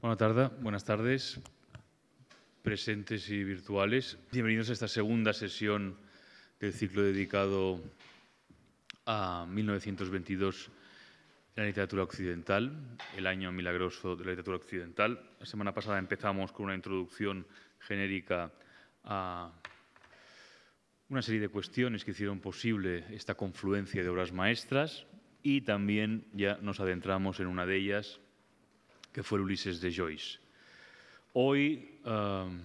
Buenas tardes, buenas tardes, presentes y virtuales. Bienvenidos a esta segunda sesión del ciclo dedicado a 1922 la literatura occidental, el año milagroso de la literatura occidental. La semana pasada empezamos con una introducción genérica a una serie de cuestiones que hicieron posible esta confluencia de obras maestras y también ya nos adentramos en una de ellas, que fue Ulises de Joyce. Hoy um,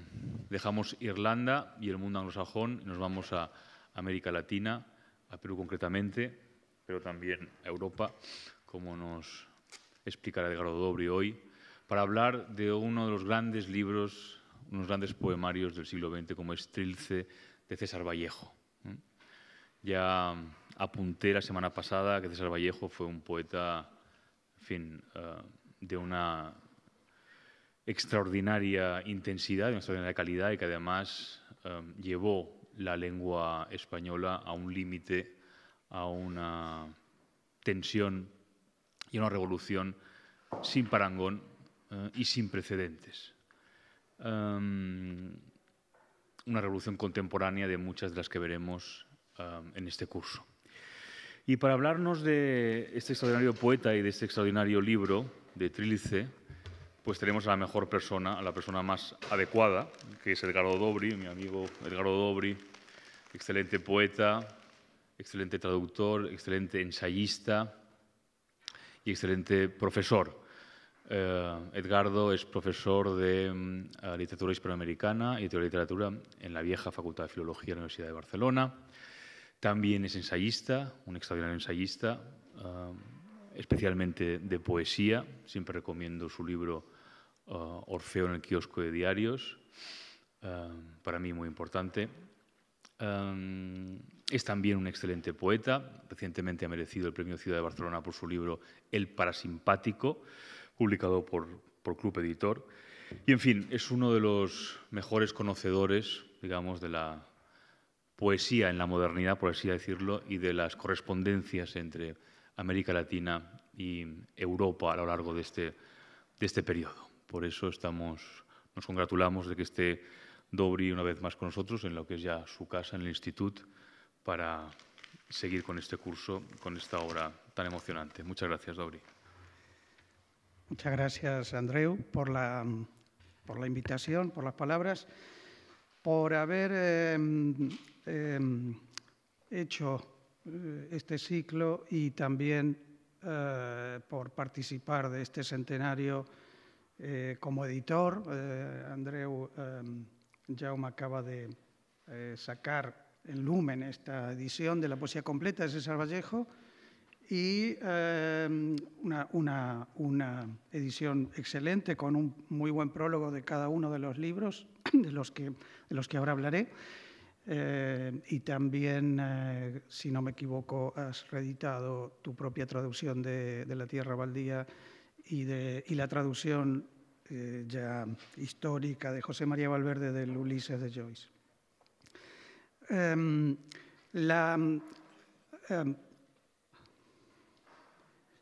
dejamos Irlanda y el mundo anglosajón y nos vamos a América Latina, a Perú concretamente, pero también a Europa, como nos explicará Edgardo Dobri hoy, para hablar de uno de los grandes libros, unos grandes poemarios del siglo XX, como es Trilce de César Vallejo. Ya apunté la semana pasada que César Vallejo fue un poeta, en fin, uh, de una extraordinaria intensidad, de una extraordinaria calidad y que además um, llevó la lengua española a un límite, a una tensión y a una revolución sin parangón eh, y sin precedentes. Um, una revolución contemporánea de muchas de las que veremos um, en este curso. Y para hablarnos de este extraordinario poeta y de este extraordinario libro, de Trílice, pues tenemos a la mejor persona, a la persona más adecuada, que es Edgardo Dobri, mi amigo Edgardo Dobri, excelente poeta, excelente traductor, excelente ensayista y excelente profesor. Eh, Edgardo es profesor de mm, eh, literatura hispanoamericana y teoría de literatura en la vieja Facultad de Filología de la Universidad de Barcelona. También es ensayista, un extraordinario ensayista, eh, especialmente de poesía. Siempre recomiendo su libro eh, Orfeo en el kiosco de diarios, eh, para mí muy importante. Eh, es también un excelente poeta. Recientemente ha merecido el Premio Ciudad de Barcelona por su libro El Parasimpático, publicado por, Club Editor. Y en fin, es uno de los mejores conocedores, digamos, de la poesía en la modernidad, por así decirlo, y de las correspondencias entre América Latina y Europa a lo largo de este, de este periodo. Por eso estamos, nos congratulamos de que esté Dobri una vez más con nosotros en lo que es ya su casa, en el instituto, para seguir con este curso, con esta obra tan emocionante. Muchas gracias, Dobri. Muchas gracias, Andreu, por la, por la invitación, por las palabras, por haber em, em, hecho eh, este ciclo y también eh, por participar de este centenario eh, como editor. Andreu Jaume acaba de sacar en Lumen esta edición de la poesía completa de César Vallejo y una, una, una, edición excelente con un muy buen prólogo de cada uno de los libros de los que, de los que ahora hablaré. Eh, y también, eh, si no me equivoco, has reeditado tu propia traducción de, La Tierra Baldía y, la traducción eh, ya histórica de José María Valverde del Ulises de Joyce. Em, em,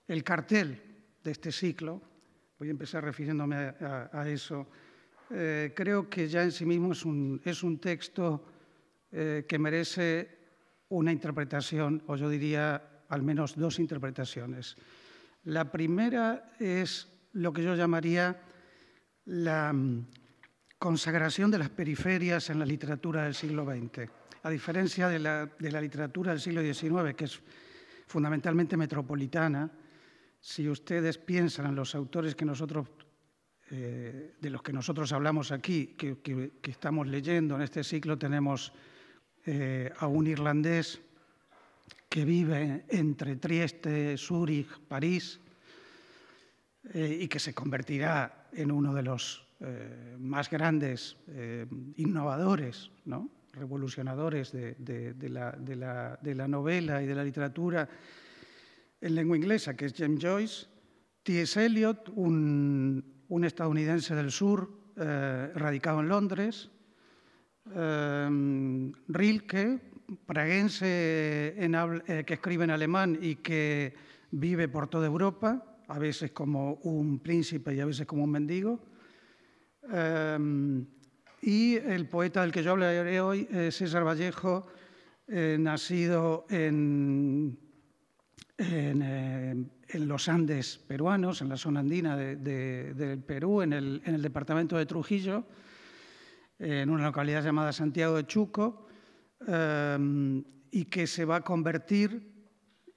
el cartel de este ciclo, voy a empezar refiriéndome a, eso, creo que ya en sí mismo es un texto eh, que merece una interpretación, o yo diría al menos dos interpretaciones. La primera es lo que yo llamaría la mm, consagración de las periferias en la literatura del siglo XX. A diferencia de la, literatura del siglo XIX, que es fundamentalmente metropolitana, si ustedes piensan en los autores que nosotros, eh, de los que nosotros hablamos aquí, que, que, estamos leyendo en este ciclo, tenemos eh, a un irlandés que vive entre Trieste, Zúrich, París, eh, y que se convertirá en uno de los eh, más grandes innovadores, ¿no? revolucionadores de, la, novela y de la literatura en lengua inglesa, que es James Joyce, T.S. Eliot, un estadounidense del sur radicado en Londres, Em, Rilke, praguense eh, que escribe en alemán y que vive por toda Europa, a veces como un príncipe y a veces como un mendigo. Em, y el poeta del que yo hablaré hoy, César Vallejo, eh, nacido em, en, los Andes peruanos, en la zona andina de, del Perú, en el departamento de Trujillo en una localidad llamada Santiago de Chuco em, y que se va a convertir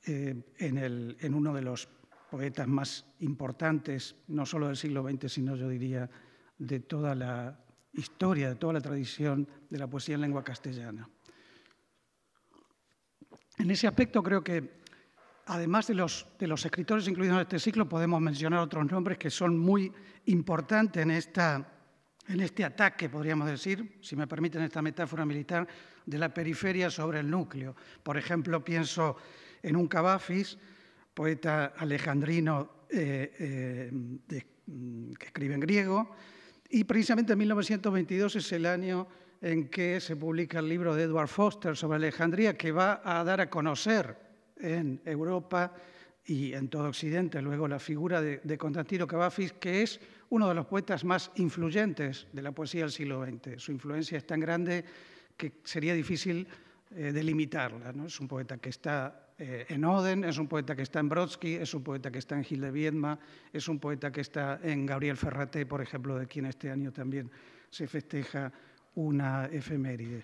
eh, en, el, en, uno de los poetas más importantes, no solo del siglo XX, sino yo diría de toda la historia, de toda la tradición de la poesía en lengua castellana. En ese aspecto creo que, además de los, de los escritores incluidos en este ciclo, podemos mencionar otros nombres que son muy importantes en esta en este ataque, podríamos decir, si me permiten esta metáfora militar, de la periferia sobre el núcleo. Por ejemplo, pienso en un Cavafis, poeta alejandrino eh, eh, mm, que escribe en griego, y precisamente en 1922 es el año en que se publica el libro de Edward Foster sobre Alejandría, que va a dar a conocer en Europa y en todo Occidente, luego la figura de, de Constantino Cavafis, que es uno de los poetas más influyentes de la poesía del siglo XX. Su influencia es tan grande que sería difícil eh, delimitarla. ¿no? Es un poeta que está eh, en Oden, es un poeta que está en Brodsky, es un poeta que está en Gil de Viedma, es un poeta que está en Gabriel Ferraté, por ejemplo, de quien este año también se festeja una efeméride.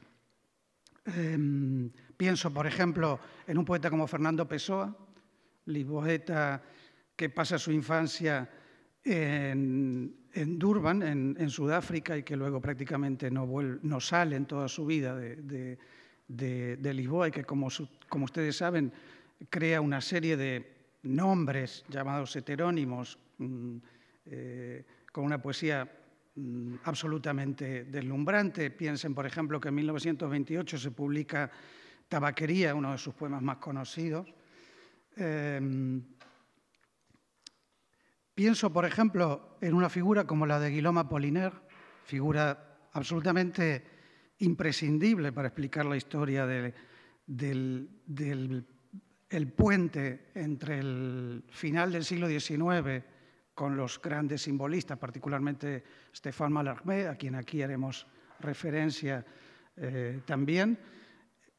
Em, pienso, por ejemplo, en un poeta como Fernando Pessoa, lisboeta que pasa su infancia en, Durban, en, Sudáfrica, y que luego prácticamente no, sale en toda su vida de, Lisboa y que, como, ustedes saben, crea una serie de nombres llamados heterónimos mm, eh, con una poesía mm, absolutamente deslumbrante. Piensen, por ejemplo, que en 1928 se publica Tabaquería, uno de sus poemas más conocidos, Em, pienso, por ejemplo, en una figura como la de Guillaume Poliner figura absolutamente imprescindible para explicar la historia del, puente entre el final del siglo XIX con los grandes simbolistas, particularmente Stéphane Mallarmé, a quien aquí haremos referencia eh, también,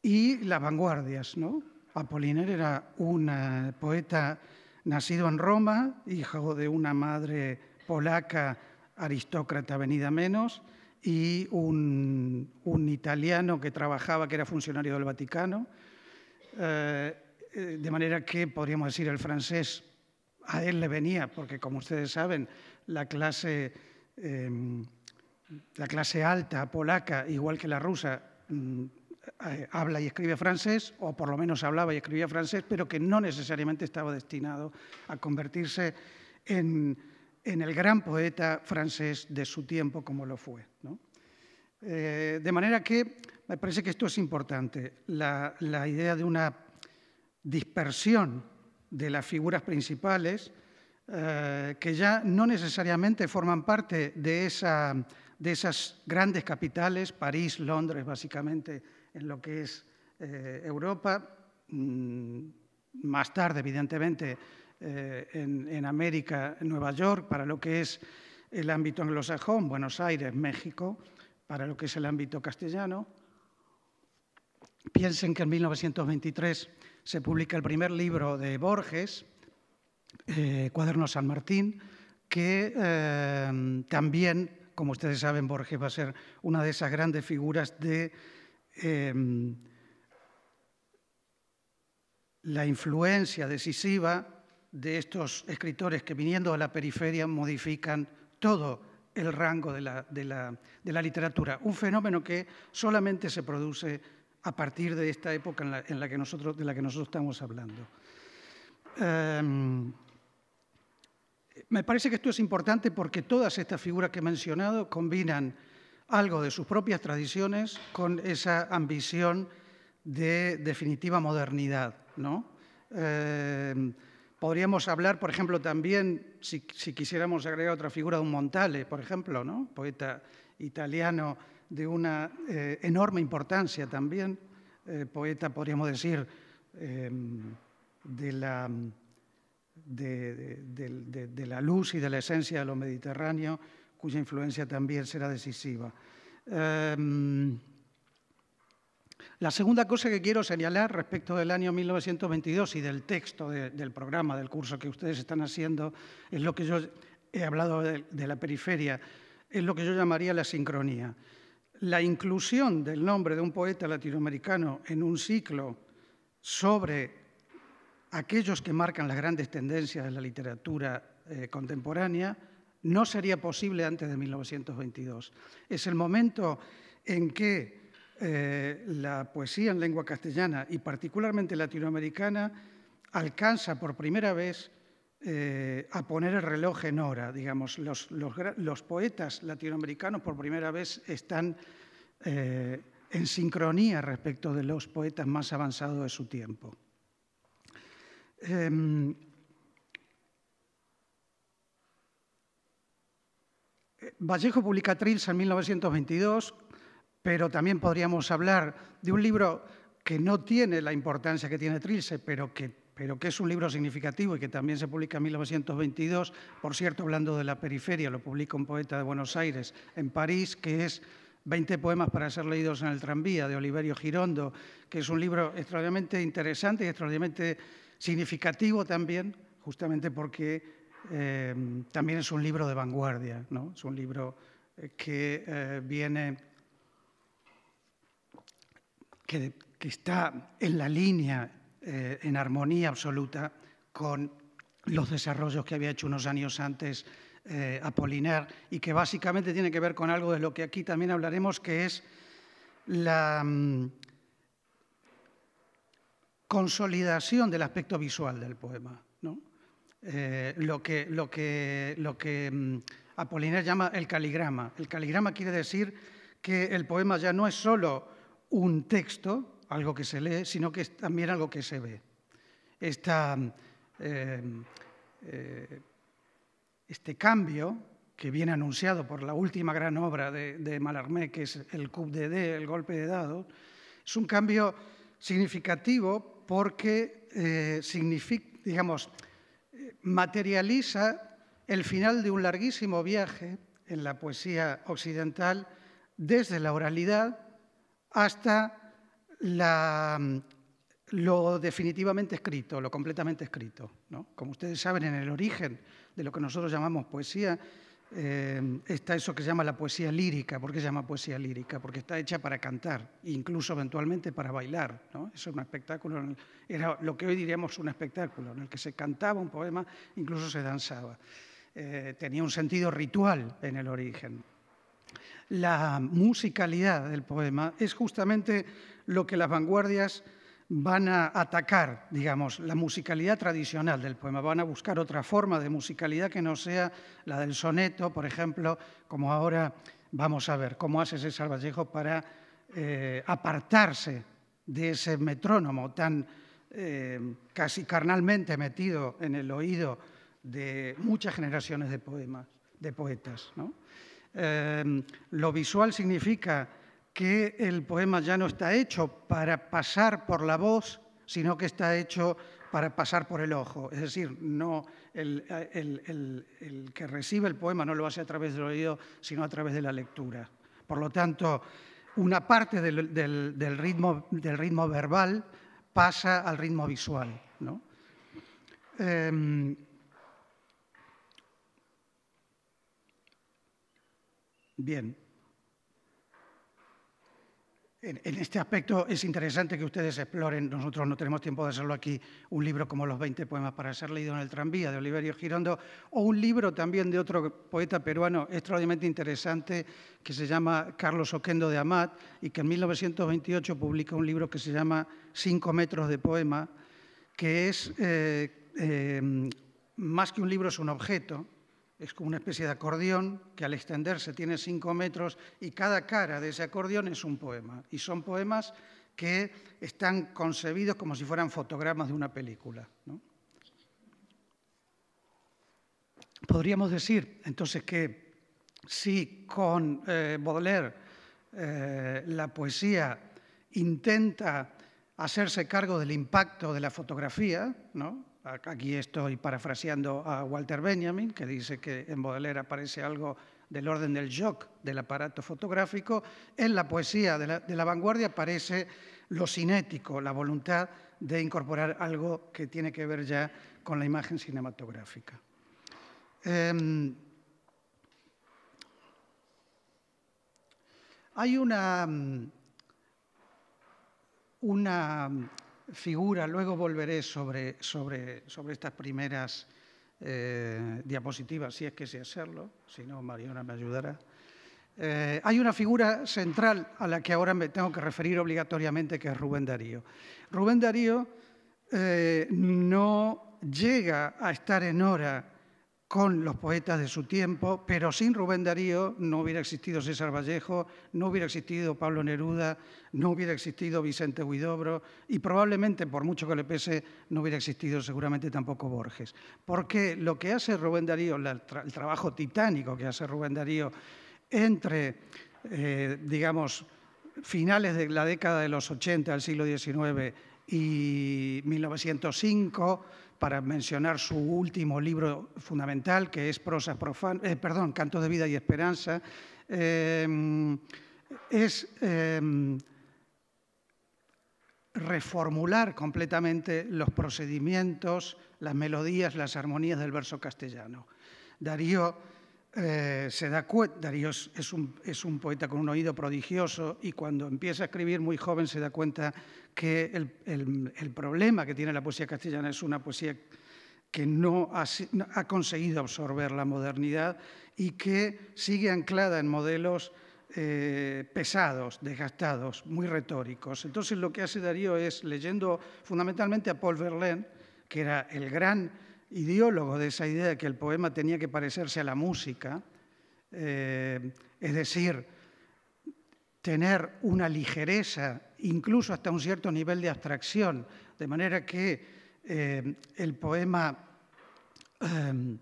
y las vanguardias, ¿no? Apolinar era un eh, poeta nacido en Roma, hijo de una madre polaca aristócrata venida menos, y un, italiano que trabajaba, que era funcionario del Vaticano. Eh, eh, de manera que podríamos decir el francés a él le venía, porque como ustedes saben, la clase, em, la clase alta polaca, igual que la rusa, mm, eh, habla y escribe francés, o por lo menos hablaba y escribía francés, pero que no necesariamente estaba destinado a convertirse en, el gran poeta francés de su tiempo como lo fue. Eh, de manera que me parece que esto es importante, la, idea de una dispersión de las figuras principales eh, que ya no necesariamente forman parte de esas grandes capitales, París, Londres básicamente, en lo que es eh, Europa, mm, más tarde, evidentemente, eh, en, América, Nueva York, para lo que es el ámbito anglosajón, Buenos Aires, México, para lo que es el ámbito castellano. Piensen que en 1923 se publica el primer libro de Borges, eh, Cuaderno San Martín, que también, como ustedes saben, Borges va a ser una de esas grandes figuras de Em, la influencia decisiva de estos escritores que viniendo a la periferia modifican todo el rango de la, literatura, un fenómeno que solamente se produce a partir de esta época en la, que nosotros, de la que nosotros estamos hablando. Em, me parece que esto es importante porque todas estas figuras que he mencionado combinan algo de sus propias tradiciones con esa ambición de definitiva modernidad. ¿no? Eh, podríamos hablar, por ejemplo, también, si, quisiéramos agregar otra figura de un Montale, por ejemplo, poeta italiano de una eh, enorme importancia también, eh, poeta, podríamos decir, em, de la luz y de la esencia de lo mediterráneo cuya influencia también será decisiva. Em, la segunda cosa que quiero señalar respecto del año 1922 y del texto del programa, del curso que ustedes están haciendo, es lo que yo he hablado de, la periferia, es lo que yo llamaría la sincronía. La inclusión del nombre de un poeta latinoamericano en un ciclo sobre aquellos que marcan las grandes tendencias de la literatura eh, contemporánea no sería posible antes de 1922. Es el momento en que eh, la poesía en lengua castellana y particularmente latinoamericana alcanza por primera vez eh, a poner el reloj en hora. Digamos, los, poetas latinoamericanos por primera vez están eh, en sincronía respecto de los poetas más avanzados de su tiempo. Em, Vallejo publica Trilce en 1922, pero también podríamos hablar de un libro que no tiene la importancia que tiene Trilce, pero que, pero que es un libro significativo y que también se publica en 1922, por cierto, hablando de la periferia, lo publica un poeta de Buenos Aires, en París, que es 20 poemas para ser leídos en el tranvía, de Oliverio Girondo, que es un libro extraordinariamente interesante y extraordinariamente significativo también, justamente porque Em, también es un libro de vanguardia, ¿no? es un libro eh, que eh, viene, que, está en la línea, eh, en armonía absoluta con los desarrollos que había hecho unos años antes Apolinar y que básicamente tiene que ver con algo de lo que aquí también hablaremos, que es la mm, consolidación del aspecto visual del poema. ¿no? Eh, lo que, lo mm, llama el caligrama. El caligrama quiere decir que el poema ya no es solo un texto, algo que se lee, sino que es también algo que se ve. Mm, eh, eh, este cambio que viene anunciado por la última gran obra de, de Mallarmé, que es el cub de D, el golpe de dado, es un cambio significativo porque significa, digamos, materializa el final de un larguísimo viaje en la poesía occidental desde la oralidad hasta mm, lo definitivamente escrito, lo completamente escrito. Como ustedes saben, en el origen de lo que nosotros llamamos poesía eh, está eso que se llama la poesía lírica. ¿Por qué se llama poesía lírica? Porque está hecha para cantar, incluso eventualmente para bailar. ¿no? Eso era un espectáculo, era lo que hoy diríamos un espectáculo, en el que se cantaba un poema, incluso se danzaba. Eh, tenía un sentido ritual en el origen. La musicalidad del poema es justamente lo que las vanguardias van a atacar, digamos, la musicalidad tradicional del poema, van a buscar otra forma de musicalidad que no sea la del soneto, por ejemplo, como ahora vamos a ver, cómo hace César Vallejo para eh, apartarse de ese metrónomo tan eh, casi carnalmente metido en el oído de muchas generaciones de poemas, de poetas. Eh, lo visual significa que el poema ya no está hecho para pasar por la voz, sino que está hecho para pasar por el ojo. Es decir, no, el, que recibe el poema no lo hace a través del oído, sino a través de la lectura. Por lo tanto, una parte del, ritmo, del ritmo, verbal pasa al ritmo visual. ¿no? Em, bien en, este aspecto es interesante que ustedes exploren, nosotros no tenemos tiempo de hacerlo aquí, un libro como Los 20 poemas para ser leído en el tranvía de Oliverio Girondo, o un libro también de otro poeta peruano extraordinariamente interesante que se llama Carlos Oquendo de Amat y que en 1928 publica un libro que se llama Cinco metros de poema, que es eh, eh, más que un libro, es un objeto, es como una especie de acordeón que al extenderse tiene cinco metros y cada cara de ese acordeón es un poema. Y son poemas que están concebidos como si fueran fotogramas de una película. ¿no? Podríamos decir entonces que si con eh, Baudelaire eh, la poesía intenta hacerse cargo del impacto de la fotografía, ¿no? aquí estoy parafraseando a Walter Benjamin, que dice que en Baudelaire aparece algo del orden del shock del aparato fotográfico, en la poesía de la, vanguardia aparece lo cinético, la voluntad de incorporar algo que tiene que ver ya con la imagen cinematográfica. Em, hay una, una figura, luego volveré sobre, sobre, sobre estas primeras eh, diapositivas, si es que sé hacerlo, si no, Mariona me ayudará. Eh, hay una figura central a la que ahora me tengo que referir obligatoriamente, que es Rubén Darío. Rubén Darío eh, no llega a estar en hora con los poetas de su tiempo, pero sin Rubén Darío no hubiera existido César Vallejo, no hubiera existido Pablo Neruda, no hubiera existido Vicente Huidobro y probablemente, por mucho que le pese, no hubiera existido seguramente tampoco Borges. Porque lo que hace Rubén Darío, el trabajo titánico que hace Rubén Darío entre, eh, digamos, finales de la década de los 80 del siglo XIX y 1905, para mencionar su último libro fundamental, que es Prosa Profana, eh, perdón, Canto de Vida y Esperanza, eh, es eh, reformular completamente los procedimientos, las melodías, las armonías del verso castellano. Darío eh, se da Darío es un, poeta con un oído prodigioso y cuando empieza a escribir muy joven se da cuenta que el, problema que tiene la poesía castellana es una poesía que no ha, conseguido absorber la modernidad y que sigue anclada en modelos eh, pesados, desgastados, muy retóricos. Entonces lo que hace Darío es, leyendo fundamentalmente a Paul Verlaine, que era el gran ideólogo de esa idea de que el poema tenía que parecerse a la música, eh, es decir, tener una ligereza, incluso hasta un cierto nivel de abstracción, de manera que eh, el poema eh,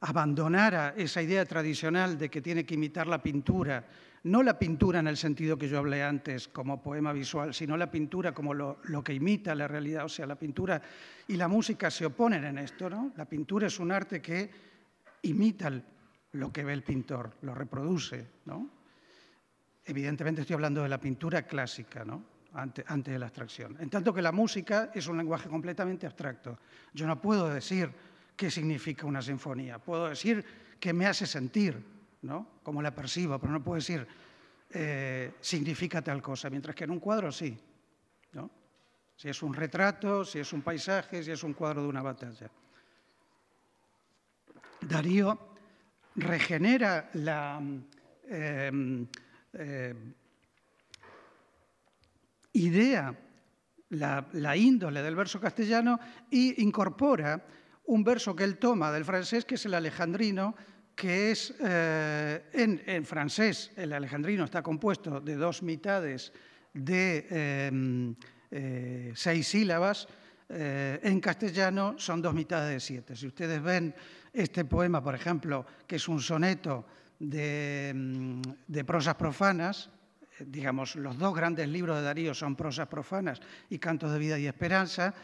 abandonara esa idea tradicional de que tiene que imitar la pintura no la pintura en el sentido que yo hablé antes como poema visual, sino la pintura como lo, que imita la realidad, o sea, la pintura y la música se oponen en esto, ¿no? La pintura es un arte que imita lo que ve el pintor, lo reproduce, ¿no? Evidentemente estoy hablando de la pintura clásica, ¿no? Antes, antes de la abstracción. En tanto que la música es un lenguaje completamente abstracto. Yo no puedo decir qué significa una sinfonía, puedo decir que me hace sentir, ¿no? Como la percibo, pero no puedo decir eh, significa tal cosa, mientras que en un cuadro sí, Si es un retrato, si es un paisaje, si es un cuadro de una batalla. Darío regenera la em, em, idea, la, la índole del verso castellano y incorpora un verso que él toma del francés, que es el alejandrino, que es eh, en, francés, el alejandrino está compuesto de dos mitades de em, eh, seis sílabas, eh, en castellano son dos mitades de siete. Si ustedes ven este poema, por ejemplo, que es un soneto de, em, de prosas profanas, digamos, los dos grandes libros de Darío son prosas profanas y cantos de vida y esperanza,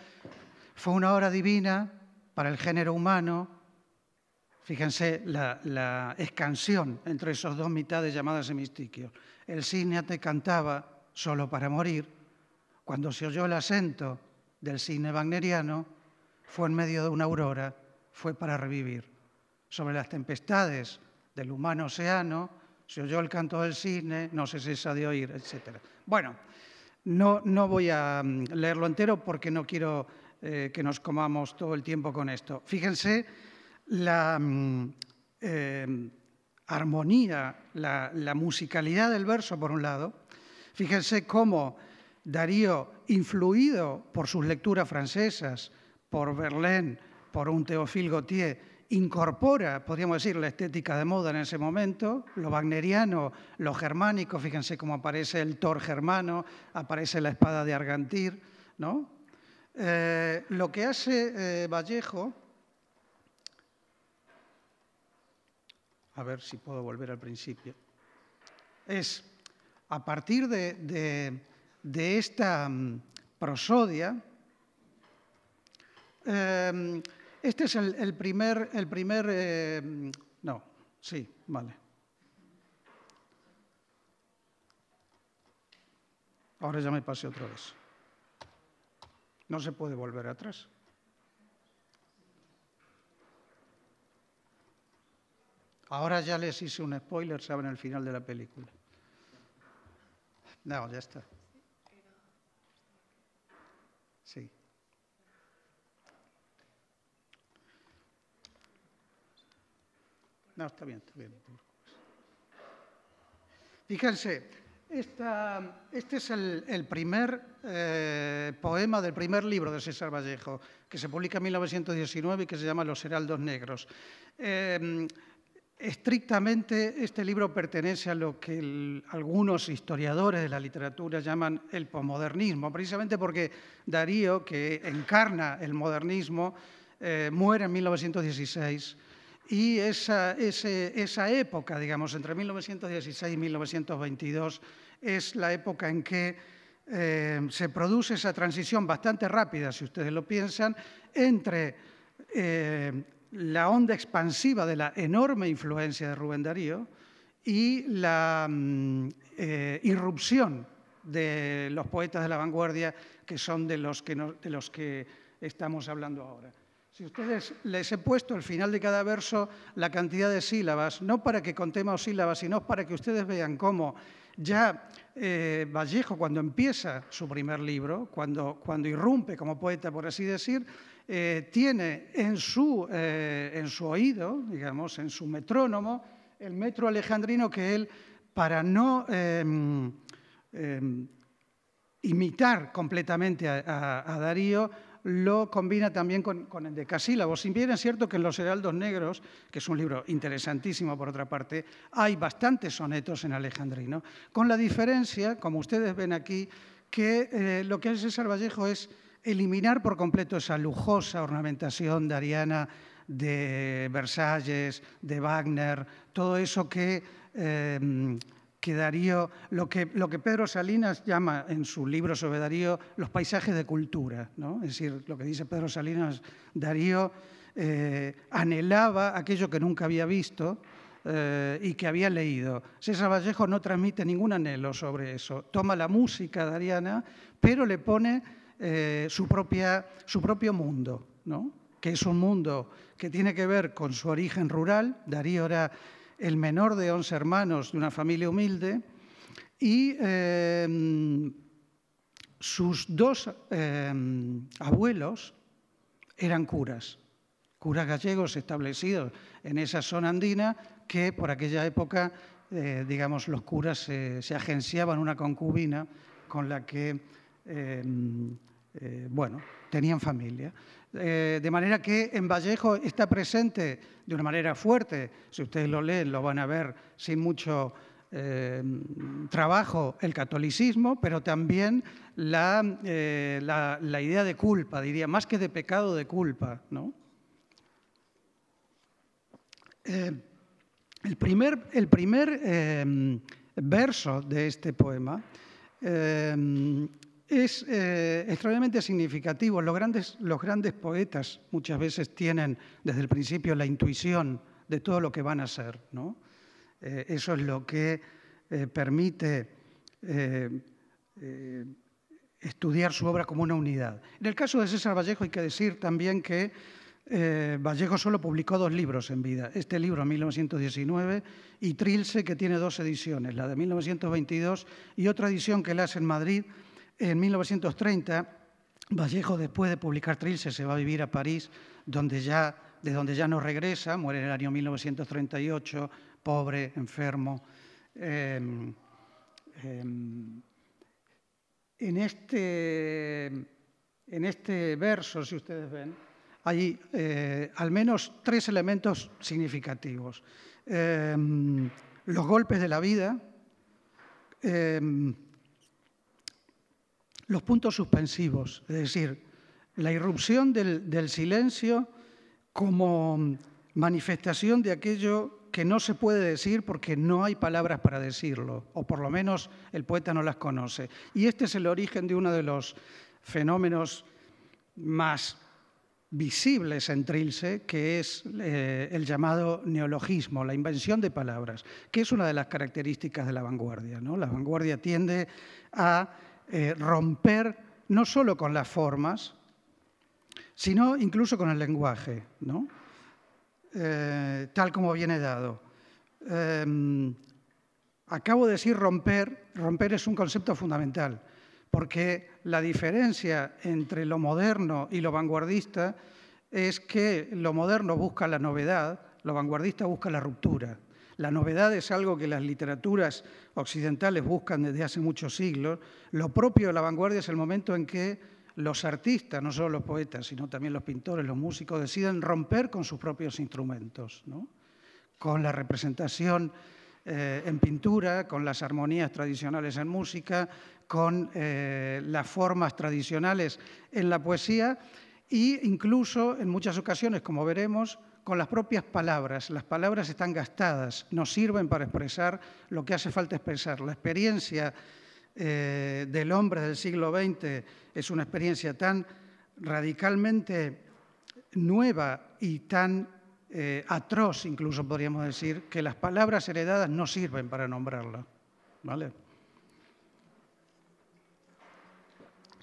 fue una obra divina para el género humano, Fíjense la, escansión entre esas dos mitades llamadas hemistiquios. El te cantaba solo para morir. Cuando se oyó el acento del cisne wagneriano, fue en medio de una aurora, fue para revivir. Sobre las tempestades del humano océano, se oyó el canto del cisne, no se cesa de oír, etc. Bueno, no, no voy a mm, leerlo entero porque no quiero eh, que nos comamos todo el tiempo con esto. Fíjense la mm, eh, armonía, la, musicalidad del verso, por un lado. Fíjense cómo Darío, influido por sus lecturas francesas, por Verlaine, por un Théophile Gautier, incorpora, podríamos decir, la estética de moda en ese momento, lo wagneriano, lo germánico, fíjense cómo aparece el Thor germano, aparece la espada de Argantir, ¿no? Eh, lo que hace eh, Vallejo a ver si puedo volver al principio, es a partir de, esta mm, prosodia, em, este es el, primer, el primer eh, mm, no, sí, vale. Ahora ya me pasé otra vez. No se puede volver atrás. Ahora ya les hice un spoiler, saben, al final de la película. No, ya está. Sí. No, está bien, está bien. Fíjense, este es el, primer eh, poema del primer libro de César Vallejo, que se publica en 1919 y que se llama Los Heraldos Negros. Eh, Estrictamente, este libro pertenece a lo que algunos historiadores de la literatura llaman el posmodernismo, precisamente porque Darío, que encarna el modernismo, eh, muere en 1916 y esa, ese, esa época, digamos, entre 1916 y 1922, es la época en que eh, se produce esa transición bastante rápida, si ustedes lo piensan, entre eh, la onda expansiva de la enorme influencia de Rubén Darío y la mm, eh, irrupción de los poetas de la vanguardia que son de los que, estamos hablando ahora. Si ustedes les he puesto al final de cada verso la cantidad de sílabas, no para que contemos sílabas, sino para que ustedes vean cómo ya eh, Vallejo, cuando empieza su primer libro, cuando, cuando irrumpe como poeta, por así decir, eh, tiene en su, eh, en su oído, digamos, en su metrónomo, el metro alejandrino que él, para no em, em, imitar completamente a, Darío, lo combina también con, el de Casílabos. Si bien es cierto que en Los Heraldos Negros, que es un libro interesantísimo por otra parte, hay bastantes sonetos en alejandrino, con la diferencia, como ustedes ven aquí, que eh, lo que hace César Vallejo es eliminar por completo esa lujosa ornamentación de Ariana, de Versalles, de Wagner, todo eso que, em, que Darío, lo que, lo que Pedro Salinas llama en su libro sobre Darío los paisajes de cultura, ¿no? es decir, lo que dice Pedro Salinas, Darío eh, anhelaba aquello que nunca había visto, eh, y que había leído. César Vallejo no transmite ningún anhelo sobre eso. Toma la música de Ariana, pero le pone eh, su, propia, su propio mundo, ¿no? que es un mundo que tiene que ver con su origen rural. Darío era el menor de 11 hermanos de una familia humilde y em, sus dos em, abuelos eran curas, curas gallegos establecidos en esa zona andina que por aquella época, eh, digamos, los curas se agenciaban una concubina con la que em, eh, bueno, tenían familia. Eh, de manera que en Vallejo está presente de una manera fuerte, si ustedes lo leen lo van a ver sin mucho eh, trabajo el catolicismo, pero también la, la, idea de culpa, diría, más que de pecado, de culpa. el primer, el primer verso de este poema es eh, extraordinariamente significativo. Los grandes, poetas muchas veces tienen desde el principio la intuición de todo lo que van a hacer. ¿no? Eh, eso es lo que eh, permite estudiar su obra como una unidad. En el caso de César Vallejo hay que decir también que Vallejo solo publicó dos libros en vida. Este libro, en 1919, y Trilce, que tiene dos ediciones, la de 1922 y otra edición que le hace en Madrid en 1930, Vallejo, después de publicar Trilce, se va a vivir a París, donde ya, de donde ya no regresa, muere en el año 1938, pobre, enfermo. Em, em, en, este, en este verso, si ustedes ven, hay eh, al menos tres elementos significativos. Em, los golpes de la vida, los puntos suspensivos, es decir, la irrupción del, silencio como manifestación de aquello que no se puede decir porque no hay palabras para decirlo, o por lo menos el poeta no las conoce. Y este es el origen de uno de los fenómenos más visibles en Trilce, que es eh, el llamado neologismo, la invención de palabras, que es una de las características de la vanguardia. ¿no? La vanguardia tiende a eh, romper no solo con las formas, sino incluso con el lenguaje, ¿no? Eh, tal como viene dado. Em, acabo de decir romper, romper es un concepto fundamental, porque la diferencia entre lo moderno y lo vanguardista es que lo moderno busca la novedad, lo vanguardista busca la ruptura. La novedad es algo que las literaturas occidentales buscan desde hace muchos siglos. Lo propio de la vanguardia es el momento en que los artistas, no solo los poetas, sino también los pintores, los músicos, deciden romper con sus propios instrumentos, con la representación eh, en pintura, con las armonías tradicionales en música, con eh, las formas tradicionales en la poesía e incluso en muchas ocasiones, como veremos, con las propias palabras. Las palabras están gastadas, no sirven para expresar lo que hace falta expresar. La experiencia eh, del hombre del siglo XX es una experiencia tan radicalmente nueva y tan eh, atroz, incluso podríamos decir, que las palabras heredadas no sirven para nombrarla. ¿Vale?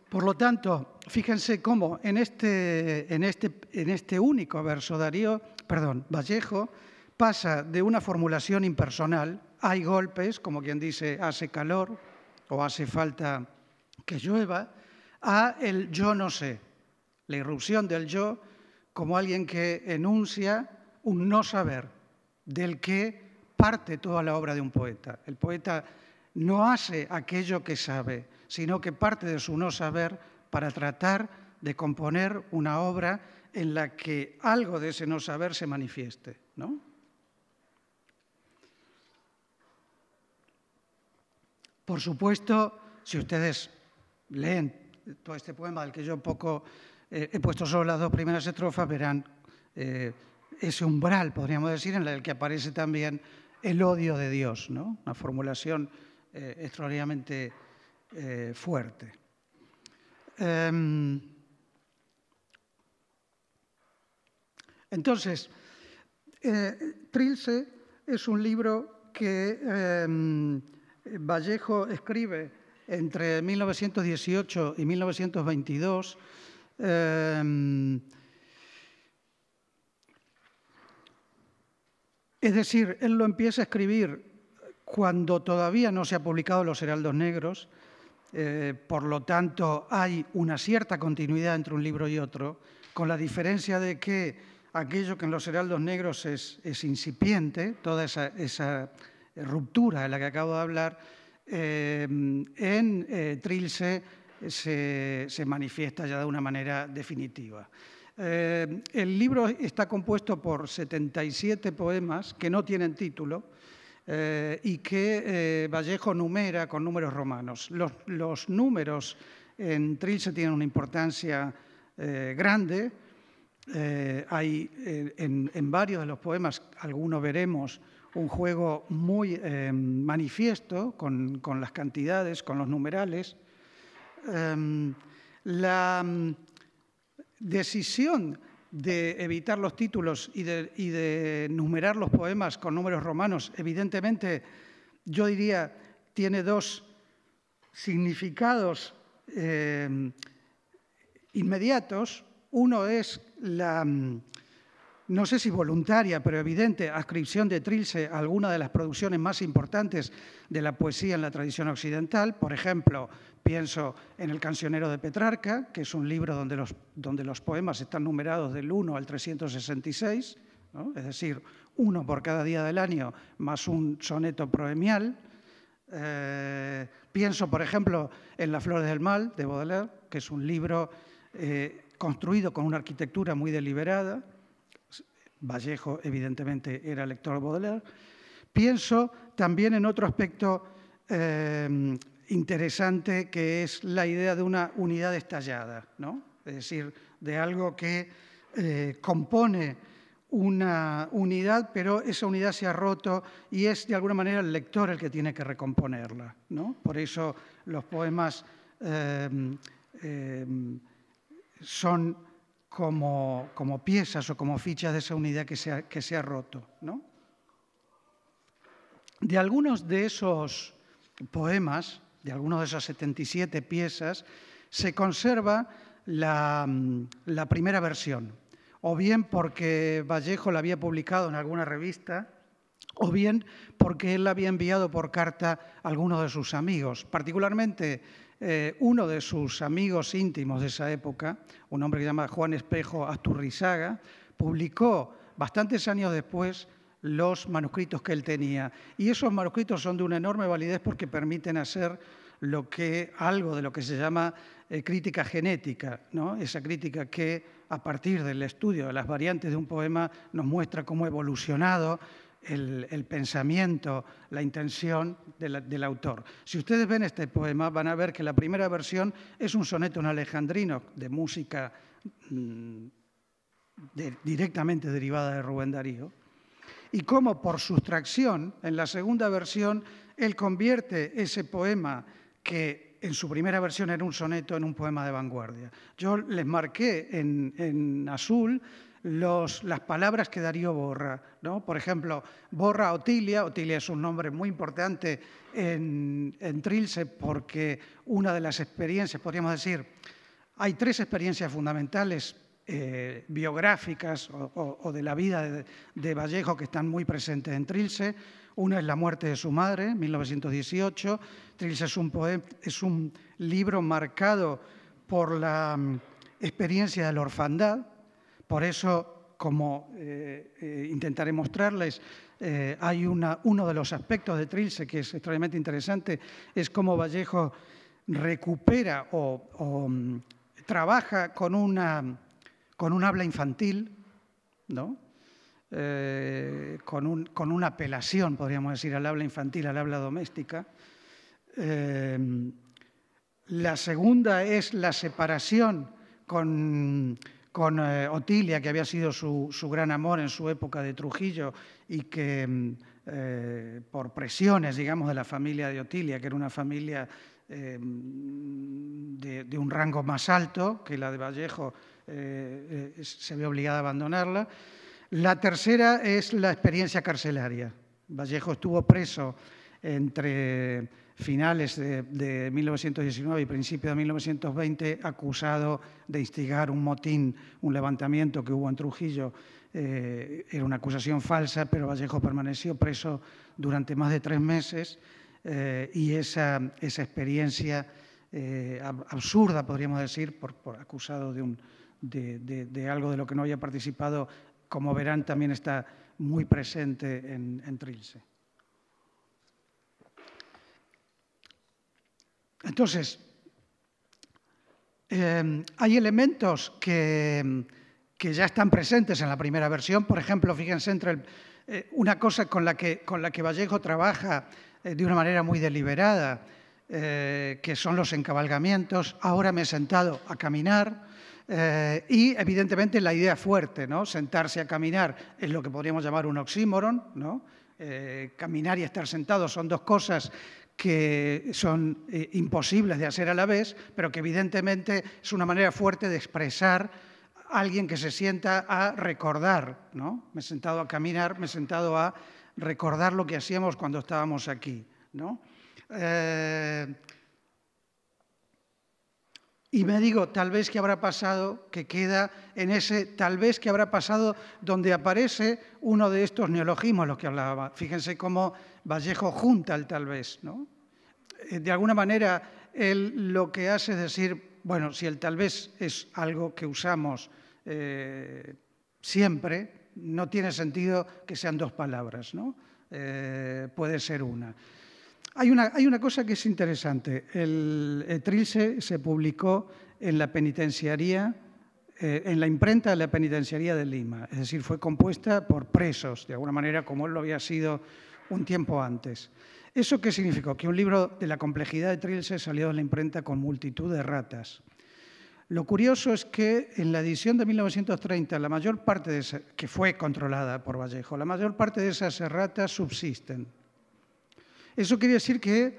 Por lo tanto, fíjense cómo este, este, en este, único verso Darío, perdón, Vallejo pasa de una formulación impersonal, hay golpes, como quien dice hace calor o hace falta que llueva, a el yo no sé, la irrupción del yo como alguien que enuncia un no saber, del que parte toda la obra de un poeta. El poeta no hace aquello que sabe, sino que parte de su no saber para tratar de componer una obra en la que algo de ese no saber se manifieste. ¿no? Por supuesto, si ustedes leen todo este poema del que yo poco eh, he puesto solo las dos primeras estrofas, verán eh, ese umbral, podríamos decir, en el que aparece también el odio de Dios, ¿no? una formulación eh, extraordinariamente eh, fuerte. Em, entonces, eh, Trilce es un libro que em, Vallejo escribe entre 1918 y 1922. Em, es decir, él lo empieza a escribir cuando todavía no se ha publicado Los Heraldos Negros eh, por lo tanto hay una cierta continuidad entre un libro y otro, con la diferencia de que aquello que en los heraldos negros es, incipiente, toda esa, ruptura de la que acabo de hablar, eh, en eh, Trilce se, manifiesta ya de una manera definitiva. el libro está compuesto por 77 poemas que no tienen título, eh, y que eh, Vallejo numera con números romanos. Los, números en Trilce tienen una importancia eh, grande. hay en, varios de los poemas, algunos veremos, un juego muy manifiesto con, las cantidades, con los numerales. Em, la mm, decisión de evitar los títulos y de, numerar los poemas con números romanos, evidentemente yo diría tiene dos significados eh, inmediatos. Uno es la, no sé si voluntaria, pero evidente, adscripción de Trilce a alguna de las producciones más importantes de la poesía en la tradición occidental. Por ejemplo, pienso en El cancionero de Petrarca, que es un libro donde los, donde los poemas están numerados del 1 al 366, es decir, uno por cada día del año más un soneto proemial. Eh, pienso, por ejemplo, en Las flores del mal de Baudelaire, que es un libro eh, construido con una arquitectura muy deliberada. Vallejo, evidentemente, era lector de Baudelaire. Pienso también en otro aspecto eh, interesante que es la idea de una unidad estallada, ¿no? es decir, de algo que eh, compone una unidad, pero esa unidad se ha roto y es de alguna manera el lector el que tiene que recomponerla. ¿no? Por eso los poemas eh, son como, como piezas o como fichas de esa unidad que se ha, que se ha roto. De algunos de esos poemas, de algunos de esas 77 piezas, se conserva la, la primera versión, o bien porque Vallejo la había publicado en alguna revista, o bien porque él la había enviado por carta a algunos de sus amigos, particularmente eh, uno de sus amigos íntimos de esa época, un hombre que se llama Juan Espejo Asturrizaga, publicó bastantes años después los manuscritos que él tenía. Y esos manuscritos son de una enorme validez porque permiten hacer lo que, algo de lo que se llama eh, crítica genética, ¿no? esa crítica que a partir del estudio de las variantes de un poema nos muestra cómo ha evolucionado el, pensamiento, la intención del autor. Si ustedes ven este poema, van a ver que la primera versión es un soneto en alejandrino de música mm, directamente derivada de Rubén Darío, y cómo por sustracción, en la segunda versión, él convierte ese poema que en su primera versión era un soneto en un poema de vanguardia. Yo les marqué en azul las palabras que Darío borra. ¿no? Por ejemplo, borra Otilia. Otilia es un nombre muy importante en, Trilce porque una de las experiencias, podríamos decir, hay tres experiencias fundamentales eh, biográficas o, de la vida de, Vallejo que están muy presentes en Trilce. Una es la muerte de su madre, 1918. Trilce es es un libro marcado por la mm, experiencia de la orfandad, por eso, como eh, eh, intentaré mostrarles, eh, hay una, uno de los aspectos de Trilce que es extremadamente interesante, es cómo Vallejo recupera o, mm, trabaja con una, con un habla infantil, ¿no? con, una apelación, podríamos decir, al habla infantil, al habla doméstica. la segunda es la separación con con eh, Otilia, que había sido su, gran amor en su época de Trujillo y que mm, eh, por presiones, digamos, de la familia de Otilia, que era una familia eh, mm, de, un rango más alto que la de Vallejo, se ve obligada a abandonarla. La tercera es la experiencia carcelaria. Vallejo estuvo preso entre finales de, 1919 y principios de 1920, acusado de instigar un motín, un levantamiento que hubo en Trujillo eh, era una acusación falsa, pero Vallejo permaneció preso durante más de tres meses eh, y esa, experiencia eh, absurda, podríamos decir, por, acusado de, algo de lo que no había participado, como verán, también está muy presente en, en Trilce. Entonces, em, hay elementos que, ya están presentes en la primera versión. Por ejemplo, fíjense entre eh, una cosa con la que, Vallejo trabaja eh, de una manera muy deliberada, eh, que son los encabalgamientos. Ahora me he sentado a caminar. y evidentemente la idea fuerte, ¿no? Sentarse a caminar es lo que podríamos llamar un oxímoron, ¿no? caminar y estar sentado son dos cosas que son eh, imposibles de hacer a la vez, pero que evidentemente es una manera fuerte de expresar a alguien que se sienta a recordar, ¿no? Me he sentado a caminar, me he sentado a recordar lo que hacíamos cuando estábamos aquí, ¿no? Eh, y me digo, tal vez que habrá pasado, que queda en ese tal vez que habrá pasado donde aparece uno de estos neologismos, los que hablaba. Fíjense cómo Vallejo junta el tal vez. Eh, de alguna manera, él lo que hace es decir, bueno, si el tal vez es algo que usamos eh, siempre, no tiene sentido que sean dos palabras, ¿no? Eh, puede ser una. Hay una, cosa que es interesante. El, eh, Trilce se publicó en la penitenciaría, eh, en la imprenta de la penitenciaría de Lima. Es decir, fue compuesta por presos, de alguna manera, como él lo había sido un tiempo antes. ¿Eso qué significó? Que un libro de la complejidad de Trilce salió de la imprenta con multitud de ratas. Lo curioso es que en la edición de 1930, la mayor parte que fue controlada por Vallejo, la mayor parte de esas ratas subsisten. Eso quiere decir que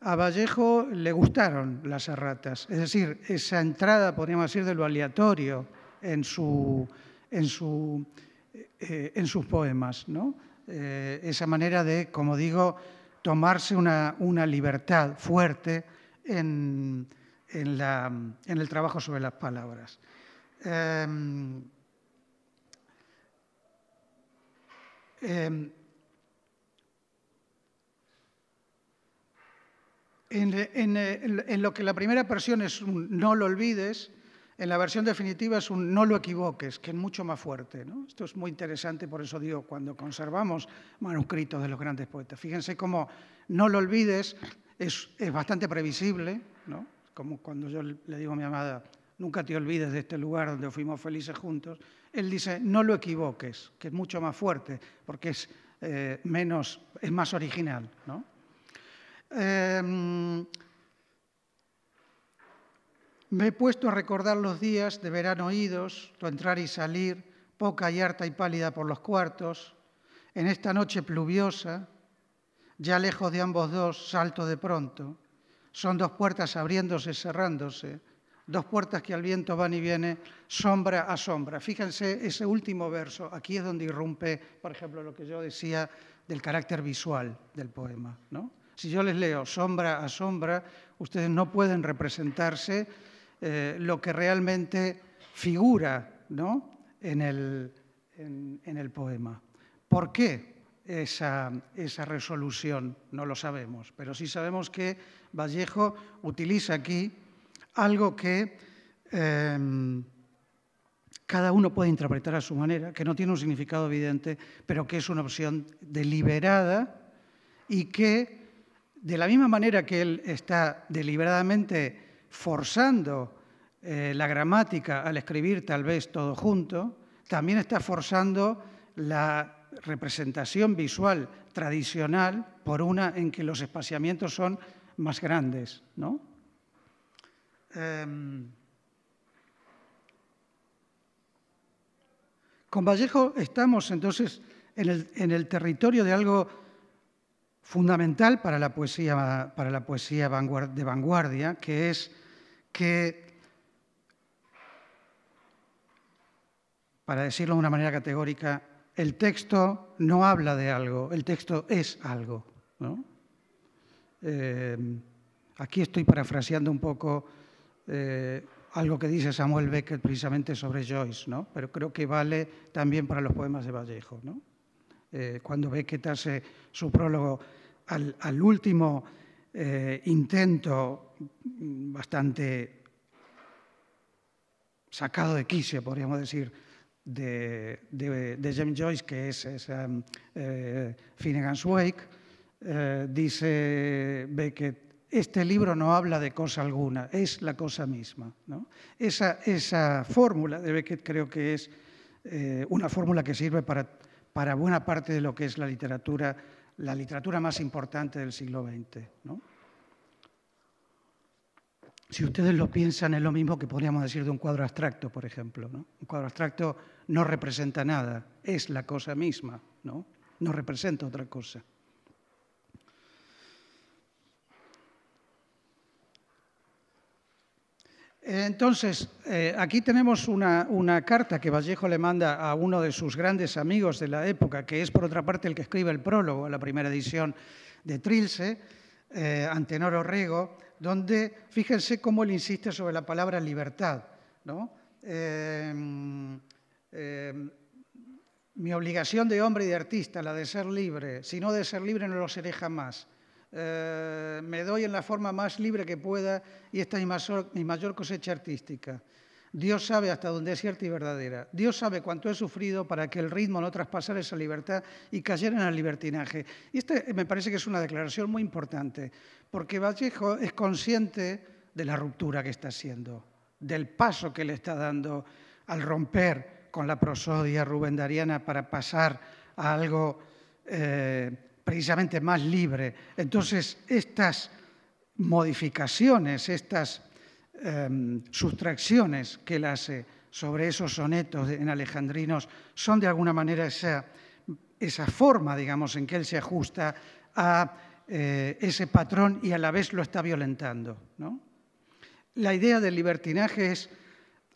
a Vallejo le gustaron las erratas, es decir, esa entrada, podríamos decir, de lo aleatorio en, eh, sus poemas, ¿no? Eh, esa manera de, como digo, tomarse una, libertad fuerte en, el trabajo sobre las palabras. Em, em, En, lo que la primera versión es un no lo olvides, en la versión definitiva es un no lo equivoques, que es mucho más fuerte. ¿no? Esto es muy interesante, por eso digo, cuando conservamos manuscritos de los grandes poetas. Fíjense cómo no lo olvides es, bastante previsible, ¿no? como cuando yo le digo a mi amada, nunca te olvides de este lugar donde fuimos felices juntos. Él dice, no lo equivoques, que es mucho más fuerte, porque es, eh, menos, es más original. ¿no? Em, me he puesto a recordar los días de verano idos, tu entrar y salir, poca y harta y pálida por los cuartos, en esta noche pluviosa, ya lejos de ambos dos, salto de pronto. Son dos puertas abriéndose, cerrándose, dos puertas que al viento van y vienen, sombra a sombra. Fíjense ese último verso, aquí es donde irrumpe, por ejemplo, lo que yo decía del carácter visual del poema, ¿no? Si yo les leo sombra a sombra, ustedes no pueden representarse eh, lo que realmente figura ¿no? en, el, en, el, poema. ¿Por qué esa, resolución? No lo sabemos, pero sí sabemos que Vallejo utiliza aquí algo que em, cada uno puede interpretar a su manera, que no tiene un significado evidente, pero que es una opción deliberada y que de la misma manera que él está deliberadamente forzando eh, la gramática al escribir tal vez todo junto, también está forzando la representación visual tradicional por una en que los espaciamientos son más grandes. ¿no? Em, con Vallejo estamos entonces en el territorio de algo fundamental para la poesía, para la poesía de vanguardia, que es que, para decirlo de una manera categórica, el texto no habla de algo, el texto es algo. ¿no? Eh, aquí estoy parafraseando un poco eh, algo que dice Samuel Beckett precisamente sobre Joyce, ¿no? pero creo que vale también para los poemas de Vallejo. ¿no? Eh, cuando Beckett hace su prólogo al, último eh, intento bastante sacado de quicio, podríamos decir, de, de, James Joyce, que es, es um, eh, Finnegan's Wake, dice Beckett, este libro no habla de cosa alguna, es la cosa misma. Esa, esa fórmula de Beckett creo que es una fórmula que sirve para para buena parte de lo que es la literatura, la literatura más importante del siglo XX. Si ustedes lo piensan, es lo mismo que podríamos decir de un cuadro abstracto, por ejemplo. Un cuadro abstracto no representa nada, es la cosa misma, no representa otra cosa. Entonces, eh, aquí tenemos una, carta que Vallejo le manda a uno de sus grandes amigos de la época, que es por otra parte el que escribe el prólogo a la primera edición de Trilce, eh, Antenor Orrego, donde fíjense cómo él insiste sobre la palabra libertad. ¿no? Eh, eh, mi obligación de hombre y de artista, la de ser libre, si no de ser libre no lo seré jamás me doy en la forma más libre que pueda y esta es mi mayor, cosecha artística. Dios sabe hasta dónde es cierta y verdadera. Dios sabe cuánto he sufrido para que el ritmo no traspasara esa libertad y cayera en el libertinaje. Y este me parece que es una declaración muy importante, porque Vallejo es consciente de la ruptura que está haciendo, del paso que le está dando al romper con la prosodia rubendariana para pasar a algo eh, precisamente más libre. Entonces, estas modificaciones, estas em, sustracciones que él hace sobre esos sonetos en alejandrinos son de alguna manera esa, esa forma, digamos, en que él se ajusta a eh, ese patrón y a la vez lo está violentando. La idea del libertinaje es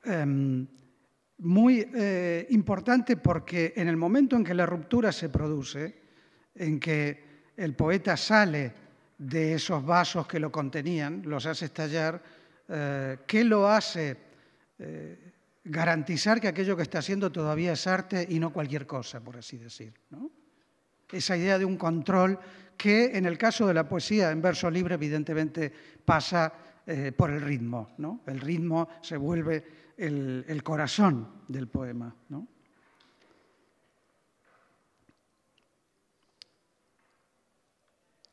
em, muy eh, importante porque en el momento en que la ruptura se produce, en que el poeta sale de esos vasos que lo contenían, los hace estallar, eh, ¿qué lo hace eh, garantizar que aquello que está haciendo todavía es arte y no cualquier cosa, por así decir? Esa idea de un control que en el caso de la poesía en verso libre evidentemente pasa eh, por el ritmo, ¿no? el ritmo se vuelve el, corazón del poema.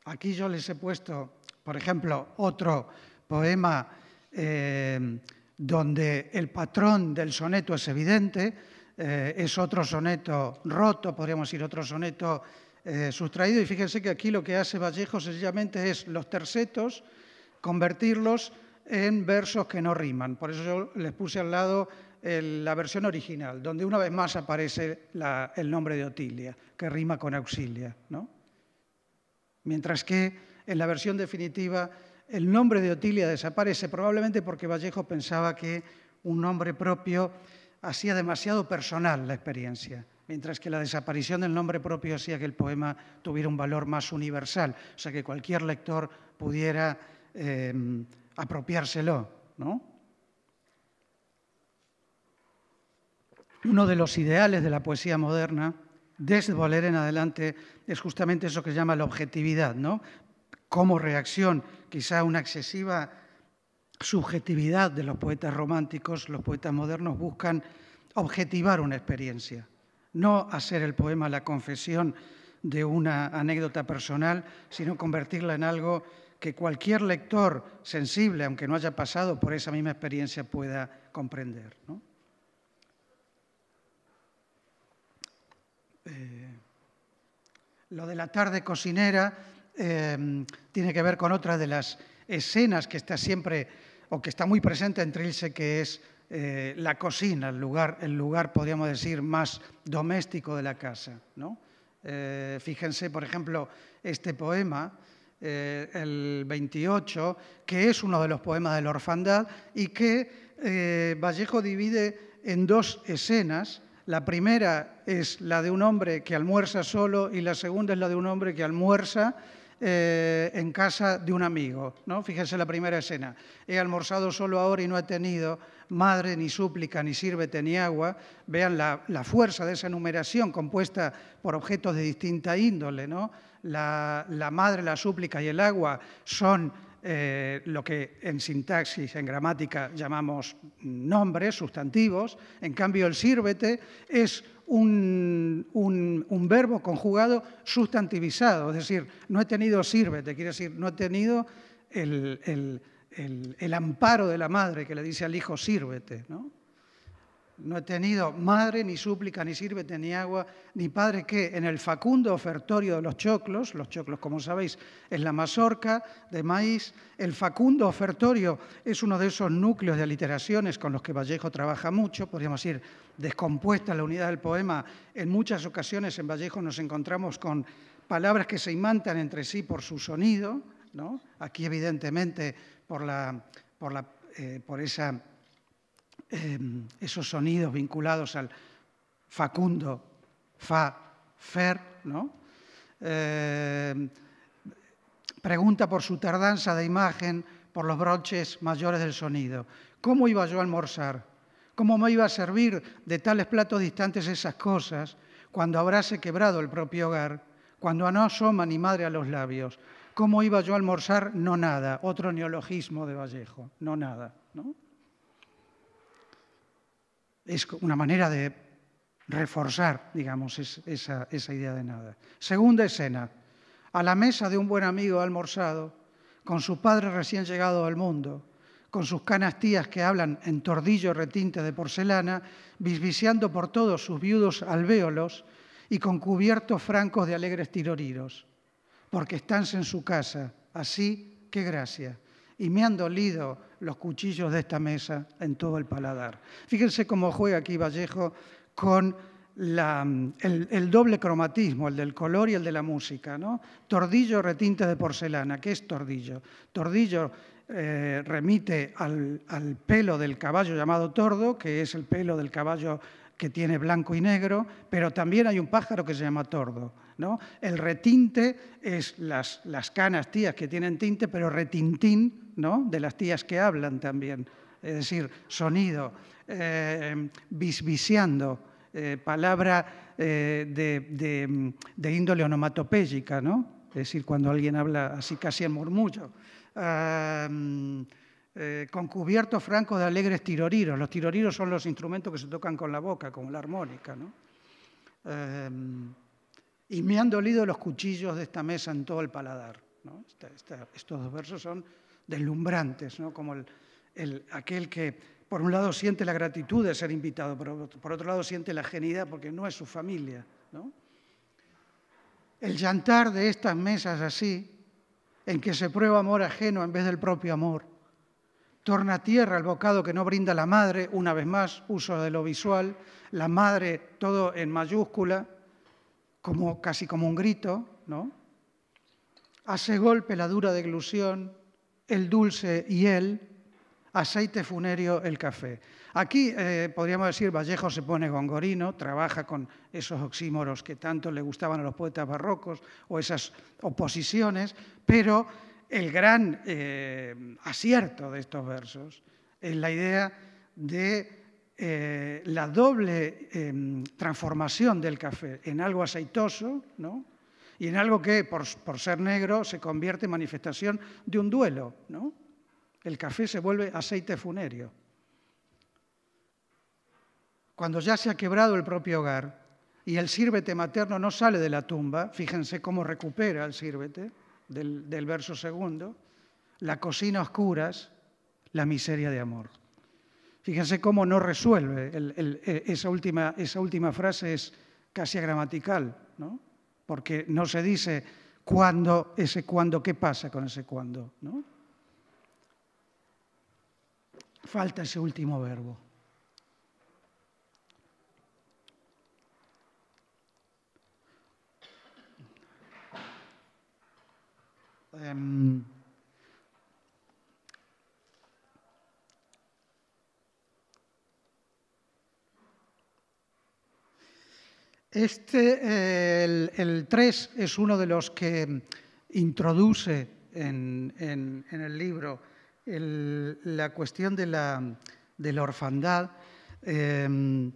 Aquí yo les he puesto, por ejemplo, otro poema eh, donde el patrón del soneto es evidente, eh, es otro soneto roto, podríamos decir otro soneto eh, sustraído, y fíjense que aquí lo que hace Vallejo sencillamente es los tercetos, convertirlos en versos que no riman. Por eso yo les puse al lado la versión original, donde una vez más aparece el nombre de Otilia, que rima con auxilia. ¿no? Mientras que en la versión definitiva el nombre de Otilia desaparece, probablemente porque Vallejo pensaba que un nombre propio hacía demasiado personal la experiencia, mientras que la desaparición del nombre propio hacía que el poema tuviera un valor más universal, o sea, que cualquier lector pudiera eh, apropiárselo. Uno de los ideales de la poesía moderna desde en adelante es justamente eso que se llama la objetividad, ¿no? Como reacción quizá una excesiva subjetividad de los poetas románticos, los poetas modernos buscan objetivar una experiencia, no hacer el poema la confesión de una anécdota personal, sino convertirla en algo que cualquier lector sensible, aunque no haya pasado por esa misma experiencia, pueda comprender. ¿no? Eh, lo de la tarde cocinera em, tiene que ver con otra de las escenas que está siempre o que está muy presente en Trilce, que es eh, la cocina, el lugar, el lugar, podríamos decir, más doméstico de la casa. Eh, fíjense, por ejemplo, este poema, el 28, que es uno de los poemas de la orfandad y que Vallejo divide en dos escenas la primera es la de un hombre que almuerza solo y la segunda es la de un hombre que almuerza eh, en casa de un amigo. ¿no? Fíjense la primera escena. He almorzado solo ahora y no he tenido madre, ni súplica, ni sírvete, ni agua. Vean la, fuerza de esa numeración compuesta por objetos de distinta índole. ¿no? la madre, la súplica y el agua son eh, lo que en sintaxis, en gramática, llamamos nombres, sustantivos. En cambio, el sírvete es un, verbo conjugado sustantivizado, es decir, no he tenido sírvete, quiere decir, no he tenido el, amparo de la madre que le dice al hijo sírvete. ¿no? no he tenido madre, ni súplica, ni sírvete, ni agua, ni padre que en el facundo ofertorio de los choclos, los choclos como sabéis es la mazorca de maíz, el facundo ofertorio es uno de esos núcleos de aliteraciones con los que Vallejo trabaja mucho, podríamos decir, descompuesta la unidad del poema, en muchas ocasiones en Vallejo nos encontramos con palabras que se imantan entre sí por su sonido, ¿no? aquí evidentemente por, la, por, la, eh, por esa Em, esos sonidos vinculados al facundo, fa, fer, ¿no? Em, pregunta por su tardanza de imagen, por los broches mayores del sonido. ¿Cómo iba yo a almorzar? ¿Cómo me iba a servir de tales platos distantes esas cosas cuando habráse quebrado el propio hogar? Cuando no asoma ni madre a los labios. ¿Cómo iba yo a almorzar? No nada. Otro neologismo de Vallejo. No nada. ¿no? es una manera de reforzar, digamos, esa, idea de nada. Segunda escena, a la mesa de un buen amigo almorzado, con su padre recién llegado al mundo, con sus canas que hablan en tordillo retinte de porcelana, visviciando por todos sus viudos alvéolos y con cubiertos francos de alegres tiroriros, porque estánse en su casa, así qué gracia y me han dolido los cuchillos de esta mesa en todo el paladar. Fíjense cómo juega aquí Vallejo con mm, el, doble cromatismo, el del color y el de la música. ¿no? Tordillo, retinte de porcelana. ¿Qué es tordillo? Tordillo eh, remite al pelo del caballo llamado tordo, que es el pelo del caballo que tiene blanco y negro, pero también hay un pájaro que se llama tordo. El retinte es las, las canas tías que tienen tinte, pero retintín ¿no? de las tías que hablan también, es decir, sonido, eh, visviciando, eh, palabra eh, de, índole onomatopéyica, ¿no? es decir, cuando alguien habla así casi en murmullo. con cubierto franco de alegres tiroriros. Los tiroriros son los instrumentos que se tocan con la boca, como la armónica. ¿no? Y me han dolido los cuchillos de esta mesa en todo el paladar. Este, este, estos dos versos son deslumbrantes, como aquel que por un lado siente la gratitud de ser invitado, pero por otro lado siente la genialidad porque no es su familia. El llantar de estas mesas así, en que se prueba amor ajeno en vez del propio amor, torna a tierra el bocado que no brinda la madre, una vez más, uso de lo visual, la madre todo en mayúscula, casi como un grito, ¿no? Hace golpe la dura deglución, el dulce y él, aceite funerio el café. Aquí eh, podríamos decir Vallejo se pone gongorino, trabaja con esos oxímoros que tanto le gustaban a los poetas barrocos o esas oposiciones, pero el gran eh, acierto de estos versos es la idea de eh, la doble em, transformación del café en algo aceitoso y en algo que, por, ser negro, se convierte en manifestación de un duelo. El café se vuelve aceite funerio. Cuando ya se ha quebrado el propio hogar y el sírvete materno no sale de la tumba, fíjense cómo recupera el sírvete del, del verso segundo, la cocina oscuras, la miseria de amor. Fíjense cómo no resuelve. Eh, esa, última, esa, última, frase es casi gramatical, ¿no? porque no se dice cuándo, ese cuándo, qué pasa con ese cuándo. ¿no? Falta ese último verbo. Em, Este, el, 3 es uno de los que introduce en, el libro la cuestión de la, orfandad. Em,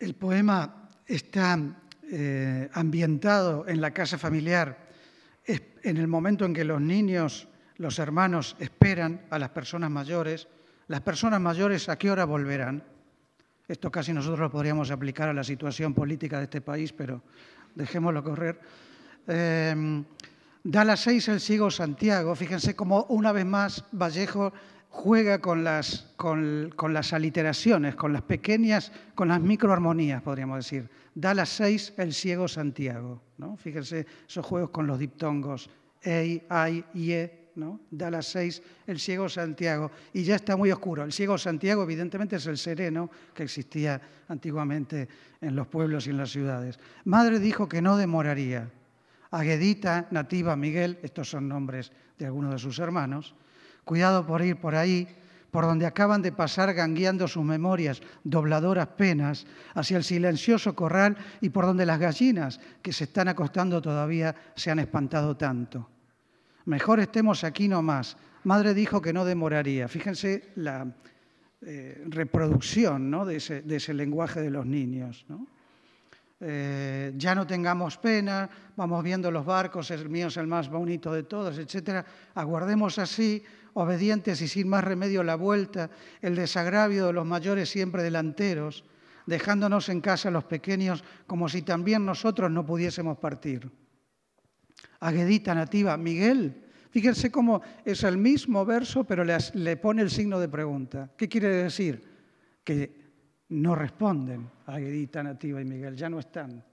el poema está eh, ambientado en la casa familiar, en el momento en que los niños, los hermanos, esperan a las personas mayores. ¿Las personas mayores a qué hora volverán? Esto casi nosotros lo podríamos aplicar a la situación política de este país, pero dejémoslo correr. Em, da las seis el ciego Santiago. Fíjense cómo una vez más Vallejo juega con las, con, las aliteraciones, con las pequeñas, con las microarmonías, podríamos decir. Da las seis el ciego Santiago. ¿no? Fíjense esos juegos con los diptongos, ei, ay, ie, ¿no? da las seis el ciego Santiago y ya está muy oscuro. El ciego Santiago evidentemente es el sereno que existía antiguamente en los pueblos y en las ciudades. Madre dijo que no demoraría. Aguedita, Nativa, Miguel, estos son nombres de algunos de sus hermanos, cuidado por ir por ahí, por donde acaban de pasar gangueando sus memorias, dobladoras penas, hacia el silencioso corral y por donde las gallinas que se están acostando todavía se han espantado tanto. Mejor estemos aquí nomás. Madre dijo que no demoraría. Fíjense la eh, reproducción de, ese, lenguaje de los niños. Eh, ya no tengamos pena, vamos viendo los barcos, el mío es el más bonito de todos, etc. Aguardemos así, obedientes y sin más remedio la vuelta, el desagravio de los mayores siempre delanteros, dejándonos en casa los pequeños como si también nosotros no pudiésemos partir aguedita nativa, Miguel. Fíjense cómo es el mismo verso, pero le, pone el signo de pregunta. ¿Qué quiere decir? Que no responden Aguedita nativa y Miguel, ya no están.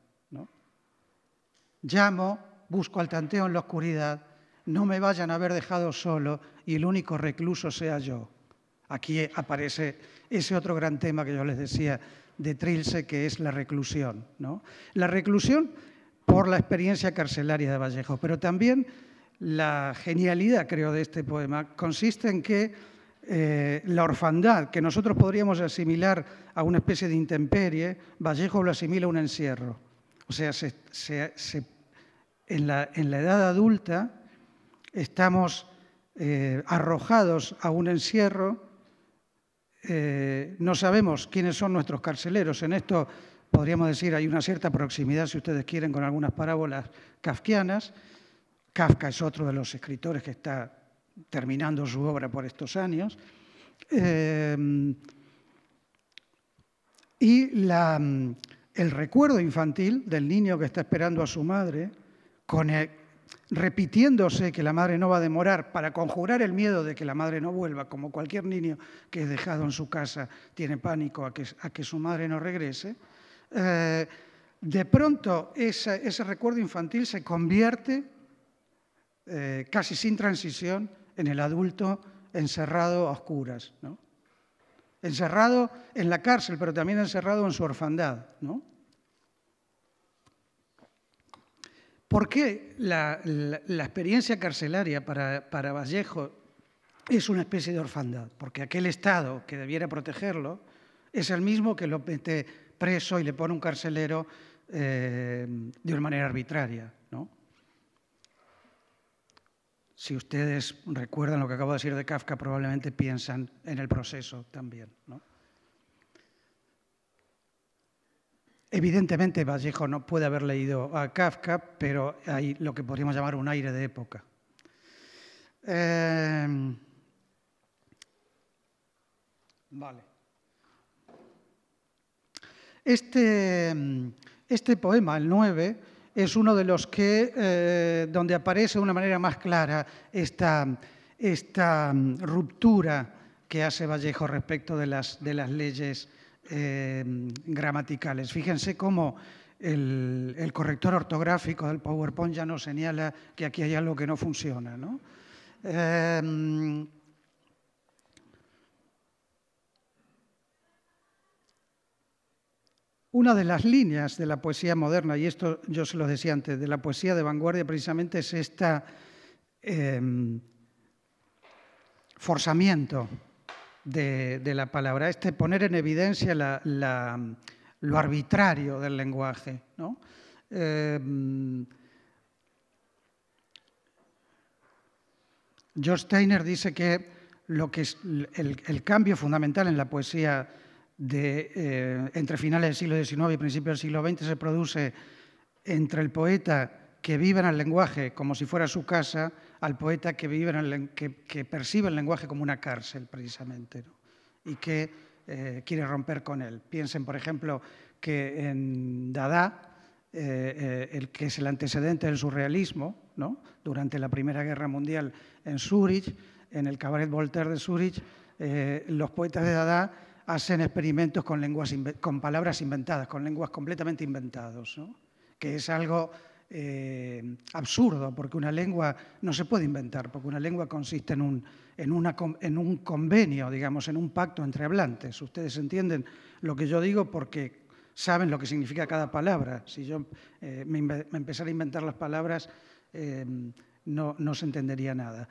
Llamo, busco al tanteo en la oscuridad, no me vayan a haber dejado solo y el único recluso sea yo. Aquí aparece ese otro gran tema que yo les decía de Trilce, que es la reclusión. ¿no? La reclusión por la experiencia carcelaria de Vallejo. Pero también la genialidad, creo, de este poema consiste en que eh, la orfandad, que nosotros podríamos asimilar a una especie de intemperie, Vallejo lo asimila a un encierro. O sea, en, la, edad adulta estamos eh, arrojados a un encierro, eh, no sabemos quiénes son nuestros carceleros. En esto podríamos decir, hay una cierta proximidad, si ustedes quieren, con algunas parábolas kafkianas. Kafka es otro de los escritores que está terminando su obra por estos años. Eh, y el recuerdo infantil del niño que está esperando a su madre, repitiéndose que la madre no va a demorar para conjurar el miedo de que la madre no vuelva, como cualquier niño que es dejado en su casa tiene pánico a que su madre no regrese, eh, de pronto ese, recuerdo infantil se convierte eh, casi sin transición en el adulto encerrado a oscuras, encerrado en la cárcel, pero también encerrado en su orfandad. ¿no? ¿Por qué la, experiencia carcelaria para, Vallejo es una especie de orfandad? Porque aquel Estado que debiera protegerlo es el mismo que lo mete preso y le pone un carcelero eh, de una manera arbitraria. ¿no? Si ustedes recuerdan lo que acabo de decir de Kafka, probablemente piensan en el proceso también. ¿no? Evidentemente Vallejo no puede haber leído a Kafka, pero hay lo que podríamos llamar un aire de época. Eh, vale. Este, este poema, el 9, es uno de los que, eh, donde aparece de una manera más clara esta, esta mm, ruptura que hace Vallejo respecto de las, de las leyes eh, gramaticales. Fíjense cómo el, corrector ortográfico del PowerPoint ya nos señala que aquí hay algo que no funciona. ¿no? Eh, Una de las líneas de la poesía moderna, y esto yo se lo decía antes, de la poesía de vanguardia precisamente es este forzamiento de, la palabra, este poner en evidencia lo arbitrario del lenguaje. Em, George Steiner dice que, lo que es el, el cambio fundamental en la poesía de, eh, entre finales del siglo XIX y principios del siglo XX se produce entre el poeta que vive en el lenguaje como si fuera su casa al poeta que, vive que, percibe el lenguaje como una cárcel, precisamente, y que eh, quiere romper con él. Piensen, por ejemplo, que en Dada, eh, el que es el antecedente del surrealismo, durante la Primera Guerra Mundial en Zúrich, en el Cabaret Voltaire de Zúrich, los poetas de Dada hacen experimentos con, lenguas, con palabras inventadas, con lenguas completamente inventadas, que es algo eh, absurdo, porque una lengua no se puede inventar, porque una lengua consiste en un, en, un convenio, digamos, en un pacto entre hablantes. Ustedes entienden lo que yo digo porque saben lo que significa cada palabra. Si yo eh, me, empezara a inventar las palabras, eh, no, se entendería nada.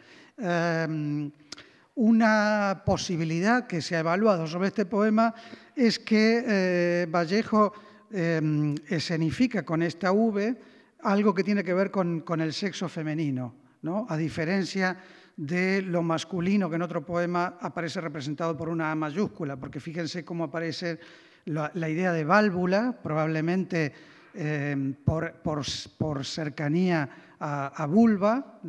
Una posibilidad que se ha evaluado sobre este poema es que eh, Vallejo eh, escenifica con esta V algo que tiene que ver con, el sexo femenino, ¿no? a diferencia de lo masculino que en otro poema aparece representado por una A mayúscula, porque fíjense cómo aparece la, idea de válvula, probablemente eh, por cercanía a, vulva,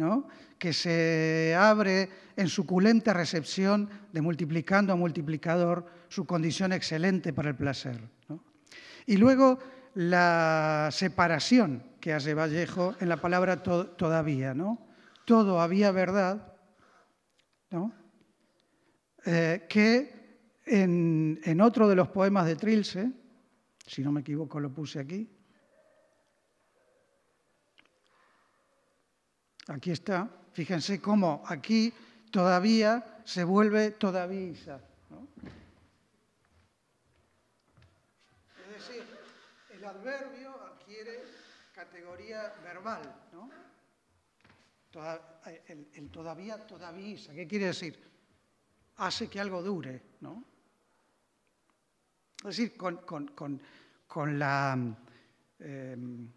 que se abre en suculenta recepción de multiplicando a multiplicador su condición excelente para el placer. Y luego la separación que hace Vallejo en la palabra todavía, Todo había verdad, eh, que en, otro de los poemas de Trilce, si no me equivoco lo puse aquí, Aquí está. Fíjense cómo aquí todavía se vuelve todavía ¿no? Es decir, el adverbio adquiere categoría verbal. ¿no? Eh, el, todavía, todavía ¿Qué quiere decir? Hace que algo dure. ¿no? Es decir, con, la, em,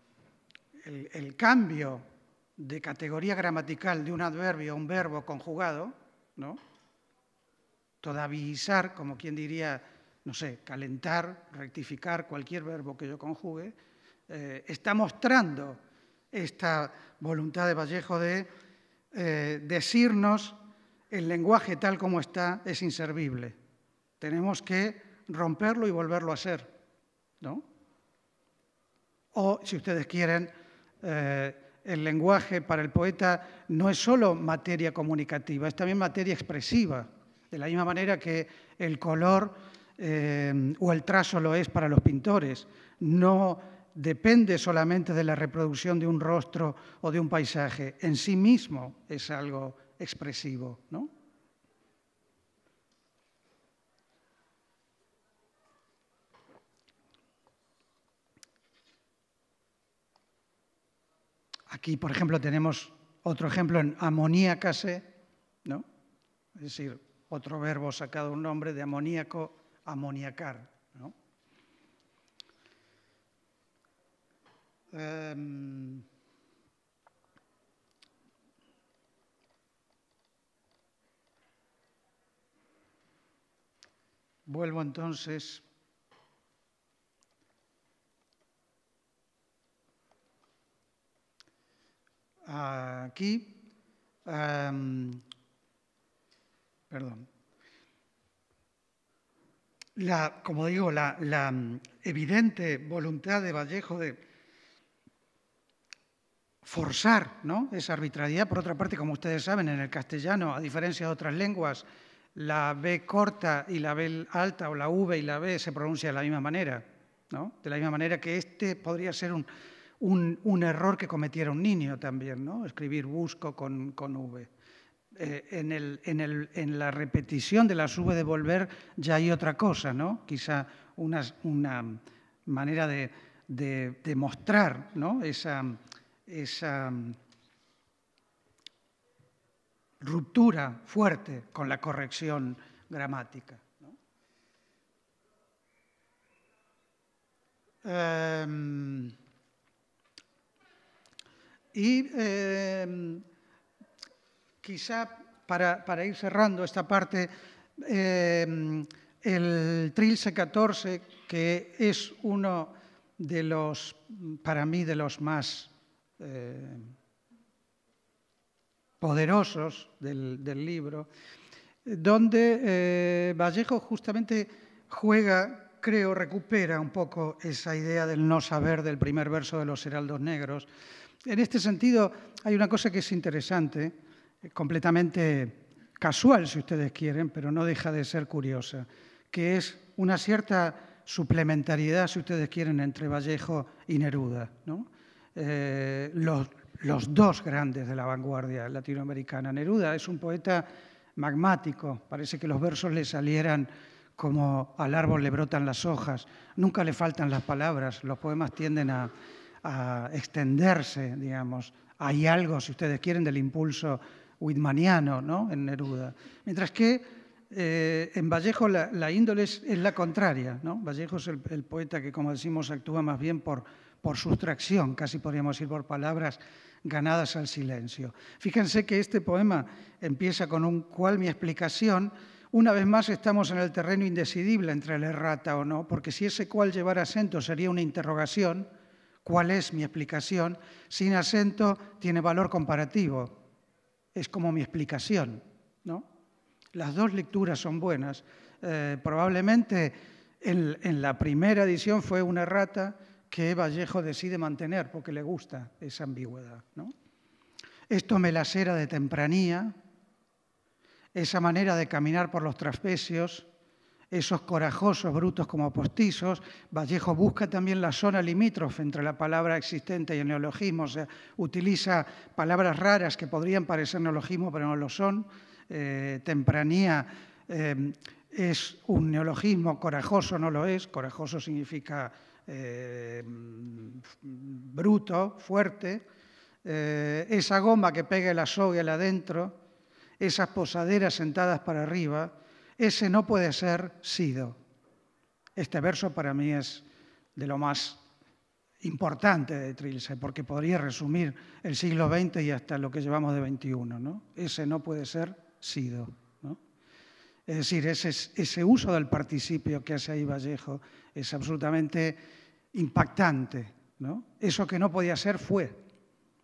el cambio de categoría gramatical de un adverbio o un verbo conjugado, ¿no? Todavizar, como quien diría, no sé, calentar, rectificar cualquier verbo que yo conjugue, eh, está mostrando esta voluntad de Vallejo de eh, decirnos el lenguaje tal como está es inservible. Tenemos que romperlo y volverlo a ser, ¿no? O, si ustedes quieren, eh, el lenguaje para el poeta no es solo materia comunicativa, es también materia expresiva, de la misma manera que el color eh, o el trazo lo es para los pintores. No depende solamente de la reproducción de un rostro o de un paisaje, en sí mismo es algo expresivo. ¿no? Aquí, por ejemplo, tenemos otro ejemplo en amoníacase, ¿no? Es decir, otro verbo sacado un nombre de amoníaco, amoniacar, em, Vuelvo entonces aquí. perdón. La, como digo, la, evidente voluntad de Vallejo de forzar ¿no? esa arbitrariedad. Por otra parte, como ustedes saben, en el castellano, a diferencia de otras lenguas, la B corta y la B alta o la V y la B se pronuncia de la misma manera. ¿no? De la misma manera que este podría ser un, un, error que cometiera un niño también, ¿no? escribir busco con, con V. Eh, en, la repetición de la V de volver ya hay otra cosa, ¿no? quizá una, manera de, de, mostrar esa, esa ruptura fuerte con la corrección gramática. ¿no? Em, y em, quizá para, ir cerrando esta parte, em, el Trilce 14, que es uno de los, para mí, de los más em, poderosos del, libro, donde eh, Vallejo justamente juega, creo, recupera un poco esa idea del no saber del primer verso de los Heraldos Negros, en este sentido, hay una cosa que es interesante, eh, completamente casual si ustedes quieren, pero no deja de ser curiosa, que es una cierta suplementariedad, si ustedes quieren, entre Vallejo y Neruda. Eh, los dos grandes de la vanguardia latinoamericana. Neruda es un poeta magmático, parece que los versos le salieran como al árbol le brotan las hojas, nunca le faltan las palabras, los poemas tienden a, a extenderse, digamos. Hay algo, si ustedes quieren, del impulso whitmaniano ¿no? en Neruda. Mientras que eh, en Vallejo la, índole es, la contraria. ¿no? Vallejo es el, poeta que, como decimos, actúa más bien por, por sustracción, casi podríamos decir por palabras ganadas al silencio. Fíjense que este poema empieza con un cual mi explicación. Una vez más estamos en el terreno indecidible entre el errata o no, porque si ese cual llevara acento sería una interrogación, cuál es mi explicación, sin acento tiene valor comparativo. Es como mi explicación. ¿no? Las dos lecturas son buenas. Eh, probablemente en, la primera edición fue una errata que Vallejo decide mantener porque le gusta esa ambigüedad. Esto me lacera de tempranía, esa manera de caminar por los traspecios esos corajosos brutos como postizos. Vallejo busca también la zona limítrofe entre la palabra existente y el neologismo, o sea, utiliza palabras raras que podrían parecer neologismo, pero no lo son. Eh, tempranía eh, es un neologismo, corajoso no lo es, corajoso significa eh, bruto, fuerte. esa goma que pega la soga el adentro, esas posaderas sentadas para arriba, ese no puede ser sido. Este verso para mí es de lo más importante de Trilce, porque podría resumir el siglo XX y hasta lo que llevamos de XXI. Ese no puede ser sido. Es decir, ese, uso del participio que hace ahí Vallejo es absolutamente impactante. Eso que no podía ser fue.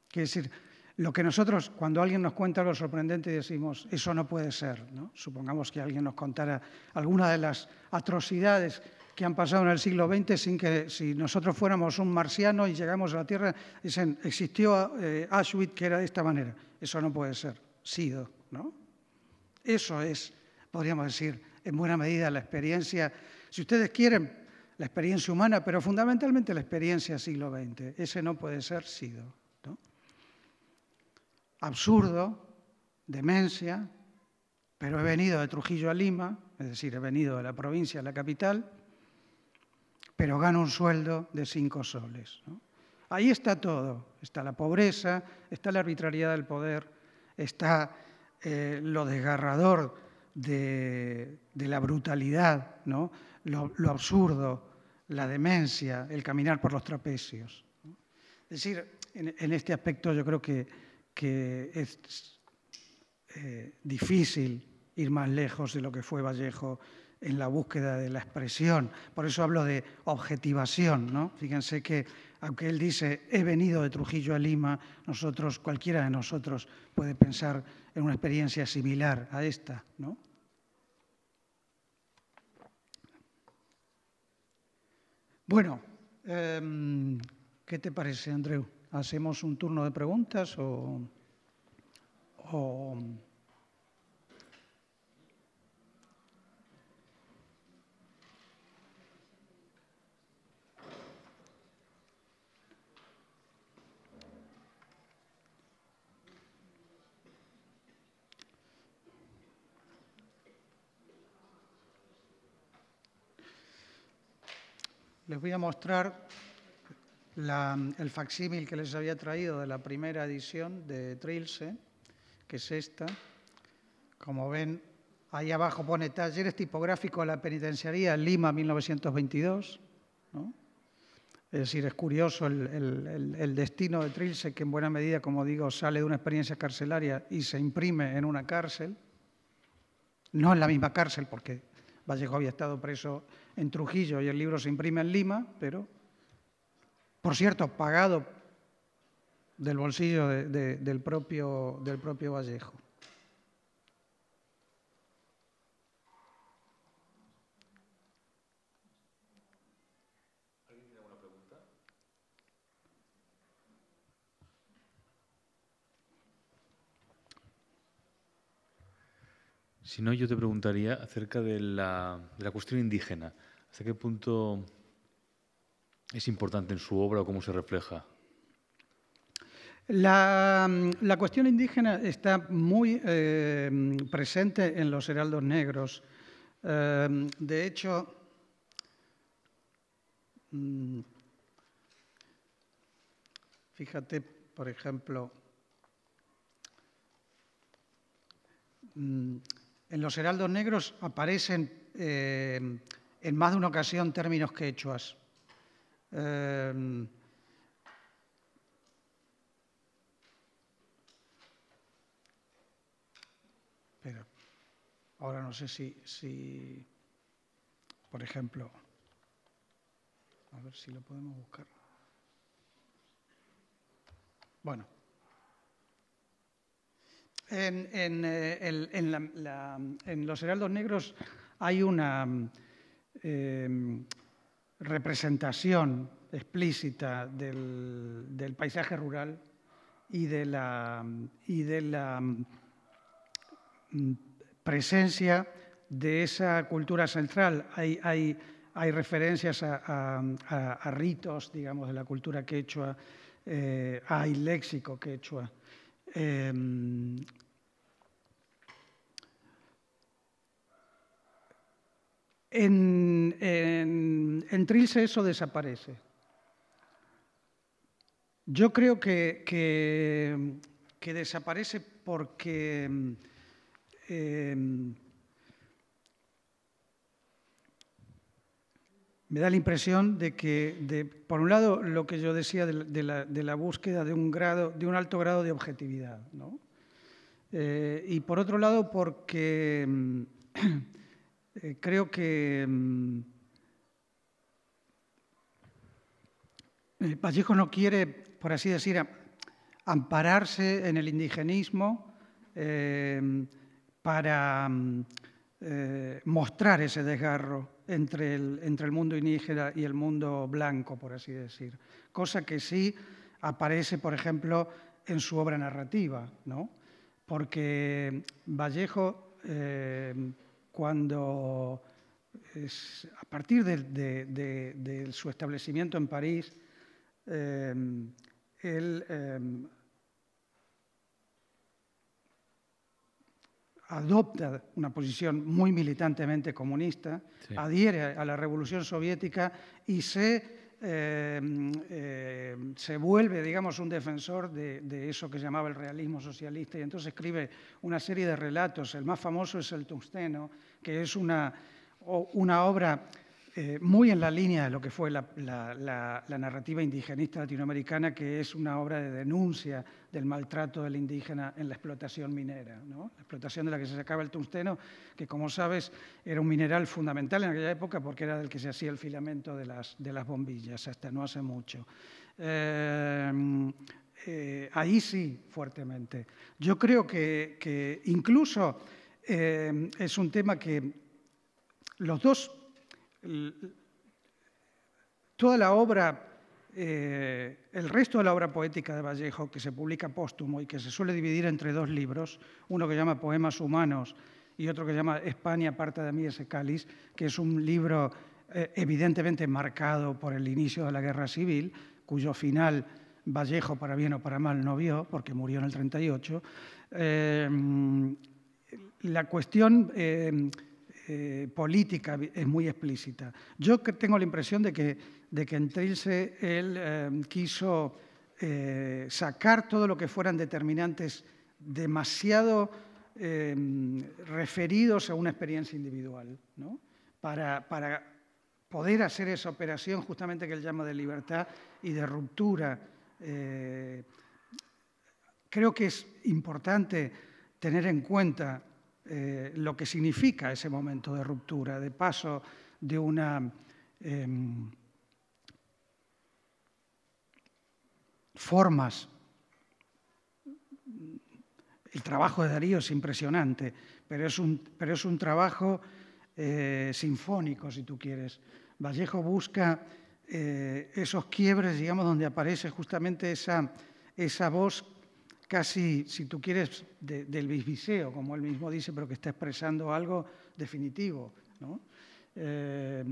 Quiere decir, lo que nosotros, cuando alguien nos cuenta lo sorprendente, decimos, eso no puede ser. ¿no? Supongamos que alguien nos contara alguna de las atrocidades que han pasado en el siglo XX sin que si nosotros fuéramos un marciano y llegamos a la Tierra, dicen, existió eh, Auschwitz que era de esta manera. Eso no puede ser. Sido, ¿no? Eso es, podríamos decir, en buena medida la experiencia, si ustedes quieren, la experiencia humana, pero fundamentalmente la experiencia siglo XX. Ese no puede ser sido absurdo, demencia, pero he venido de Trujillo a Lima, es decir, he venido de la provincia a la capital, pero gano un sueldo de cinco soles. Ahí está todo, está la pobreza, está la arbitrariedad del poder, está eh, lo desgarrador de, la brutalidad, ¿no? lo, absurdo, la demencia, el caminar por los trapecios. Es decir, en este aspecto yo creo que que es eh, difícil ir más lejos de lo que fue Vallejo en la búsqueda de la expresión. Por eso hablo de objetivación, ¿no? Fíjense que aunque él dice, he venido de Trujillo a Lima, nosotros, cualquiera de nosotros puede pensar en una experiencia similar a esta, ¿no? Bueno, em, ¿qué te parece, Andreu? ¿Hacemos un turno de preguntas o, Les voy a mostrar el facsímil que les había traído de la primera edición de Trilce, que es esta. Como ven, ahí abajo pone Talleres Tipográficos de la Penitenciaría, Lima, 1922. Es decir, es curioso el, el, destino de Trilce, que en buena medida, como digo, sale de una experiencia carcelaria y se imprime en una cárcel. No en la misma cárcel, porque Vallejo había estado preso en Trujillo y el libro se imprime en Lima, pero por cierto, pagado del bolsillo de, de, del, propio, del propio Vallejo. Si no, yo te preguntaría acerca de la, de la, cuestión indígena. ¿Hasta qué punto es importante en su obra o cómo se refleja? La, mm, cuestión indígena está muy eh, presente en los heraldos negros. Eh, de hecho, mm, fíjate, por ejemplo, mm, en los heraldos negros aparecen eh, en más de una ocasión términos quechuas. Em, ahora no sé si, si, por ejemplo, a ver si lo podemos buscar. Bueno, en, eh, los heraldos negros hay una... Em, representación explícita del, paisaje rural y de la, y de la mm, presencia de esa cultura central. Hay, hay, hay referencias a, ritos, digamos, de la cultura quechua, eh, hay léxico quechua. Em, en, en, Trilce eso desaparece. Yo creo que, desaparece porque em, me da la impresión de que, por un lado, lo que yo decía de, la, búsqueda de un, grado, de un alto grado de objetividad, eh, y por otro lado, porque em, eh, creo que mm, eh, Vallejo no quiere, por así decir, ampararse en el indigenismo eh, para mm, mostrar ese desgarro entre el, entre el mundo indígena y el mundo blanco, por así decir. Cosa que sí aparece, por ejemplo, en su obra narrativa, ¿no? porque Vallejo cuando a partir de, su establecimiento en París, eh, él eh, adopta una posición muy militantemente comunista, adhiere a la Revolución Soviética y se Em, em, se vuelve, digamos, un defensor de, eso que llamaba el realismo socialista y entonces escribe una serie de relatos. El más famoso es El Tungsteno, que es una, una obra eh, muy en la línea de lo que fue la, narrativa indigenista latinoamericana, que es una obra de denuncia del maltrato del indígena en la explotación minera. ¿no? La explotación de la que se sacaba el tungsteno, que como sabes era un mineral fundamental en aquella época porque era del que se hacía el filamento de las, de las bombillas, hasta no hace mucho. Em, eh, ahí sí, fuertemente. Yo creo que, que incluso em, es un tema que los dos toda la obra, eh, el resto de la obra poética de Vallejo, que se publica póstumo y que se suele dividir entre dos libros, uno que llama Poemas Humanos y otro que llama España, parte de mí ese cáliz, que es un libro eh, evidentemente marcado por el inicio de la guerra civil, cuyo final Vallejo, para bien o para mal, no vio, porque murió en el 38. Eh, la cuestión eh, política es muy explícita. Yo tengo la impresión de que, de que en Trilce él eh, quiso eh, sacar todo lo que fueran determinantes demasiado referidos a una experiencia individual, para, para, poder hacer esa operación justamente que él llama de libertad y de ruptura. creo que es importante tener en cuenta eh, lo que significa ese momento de ruptura, de paso de una em, formas. El trabajo de Darío es impresionante, pero es un, pero es un trabajo eh, sinfónico, si tú quieres. Vallejo busca eh, esos quiebres, digamos, donde aparece justamente esa, esa voz casi, si tú quieres, del bisbiseo, como él mismo dice, pero que está expresando algo definitivo. Eh,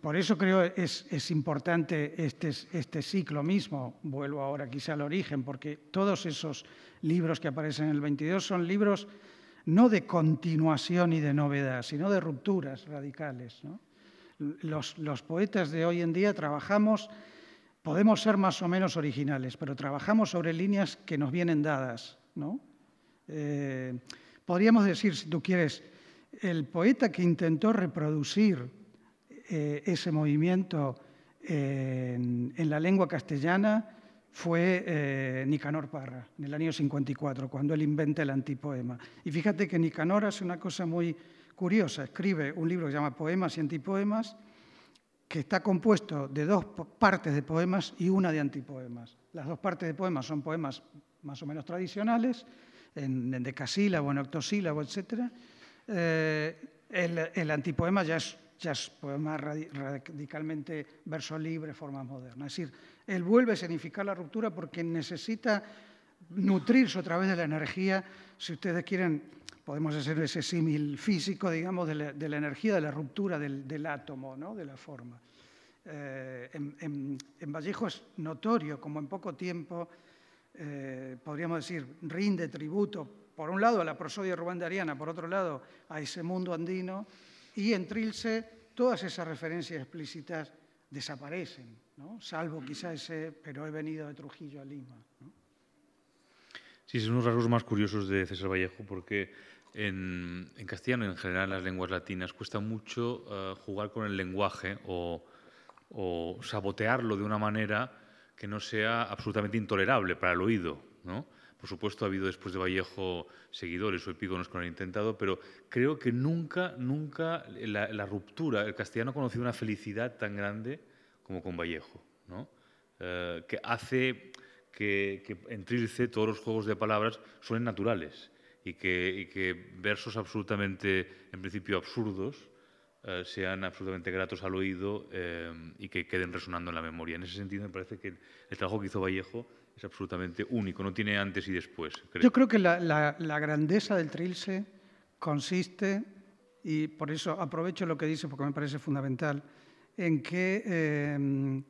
por eso creo es, es importante este, este ciclo mismo. Vuelvo ahora quizá al origen, porque todos esos libros que aparecen en el 22 son libros no de continuación y de novedad, sino de rupturas radicales. Los, los, poetas de hoy en día trabajamos Podemos ser más o menos originales, pero trabajamos sobre líneas que nos vienen dadas. ¿no? Eh, podríamos decir, si tú quieres, el poeta que intentó reproducir eh, ese movimiento en, la lengua castellana fue eh, Nicanor Parra, en el año 54, cuando él inventa el antipoema. Y fíjate que Nicanor hace una cosa muy curiosa, escribe un libro que se llama Poemas y Antipoemas, que está compuesto de dos partes de poemas y una de antipoemas. Las dos partes de poemas son poemas más o menos tradicionales, en, decasílabo, en octosílabo, etc. Eh, el, el, antipoema ya es, ya es poema radicalmente verso libre, forma moderna. Es decir, él vuelve a significar la ruptura porque necesita nutrirse a través de la energía, si ustedes quieren, podemos hacer ese símil físico, digamos, de la, energía de la ruptura del, átomo, ¿no? de la forma. Eh, en, Vallejo es notorio como en poco tiempo, eh, podríamos decir, rinde tributo, por un lado a la prosodia rubandariana, por otro lado a ese mundo andino, y en Trilce todas esas referencias explícitas desaparecen, ¿no? salvo mm. quizás ese, pero he venido de Trujillo a Lima. Sí, son unos rasgos más curiosos de César Vallejo porque en, en castellano, en general, en las lenguas latinas, cuesta mucho eh, jugar con el lenguaje o, sabotearlo de una manera que no sea absolutamente intolerable para el oído. ¿no? Por supuesto, ha habido después de Vallejo seguidores o epígonos que lo han intentado, pero creo que nunca, nunca la, ruptura, el castellano ha conocido una felicidad tan grande como con Vallejo, eh, que hace que, en Trilce todos los juegos de palabras suenen naturales y que, versos absolutamente, en principio, absurdos eh, sean absolutamente gratos al oído eh, y que queden resonando en la memoria. En ese sentido, me parece que el trabajo que hizo Vallejo es absolutamente único, no tiene antes y después. Yo creo que la, grandeza del Trilce consiste, y por eso aprovecho lo que dice porque me parece fundamental, en que... Eh,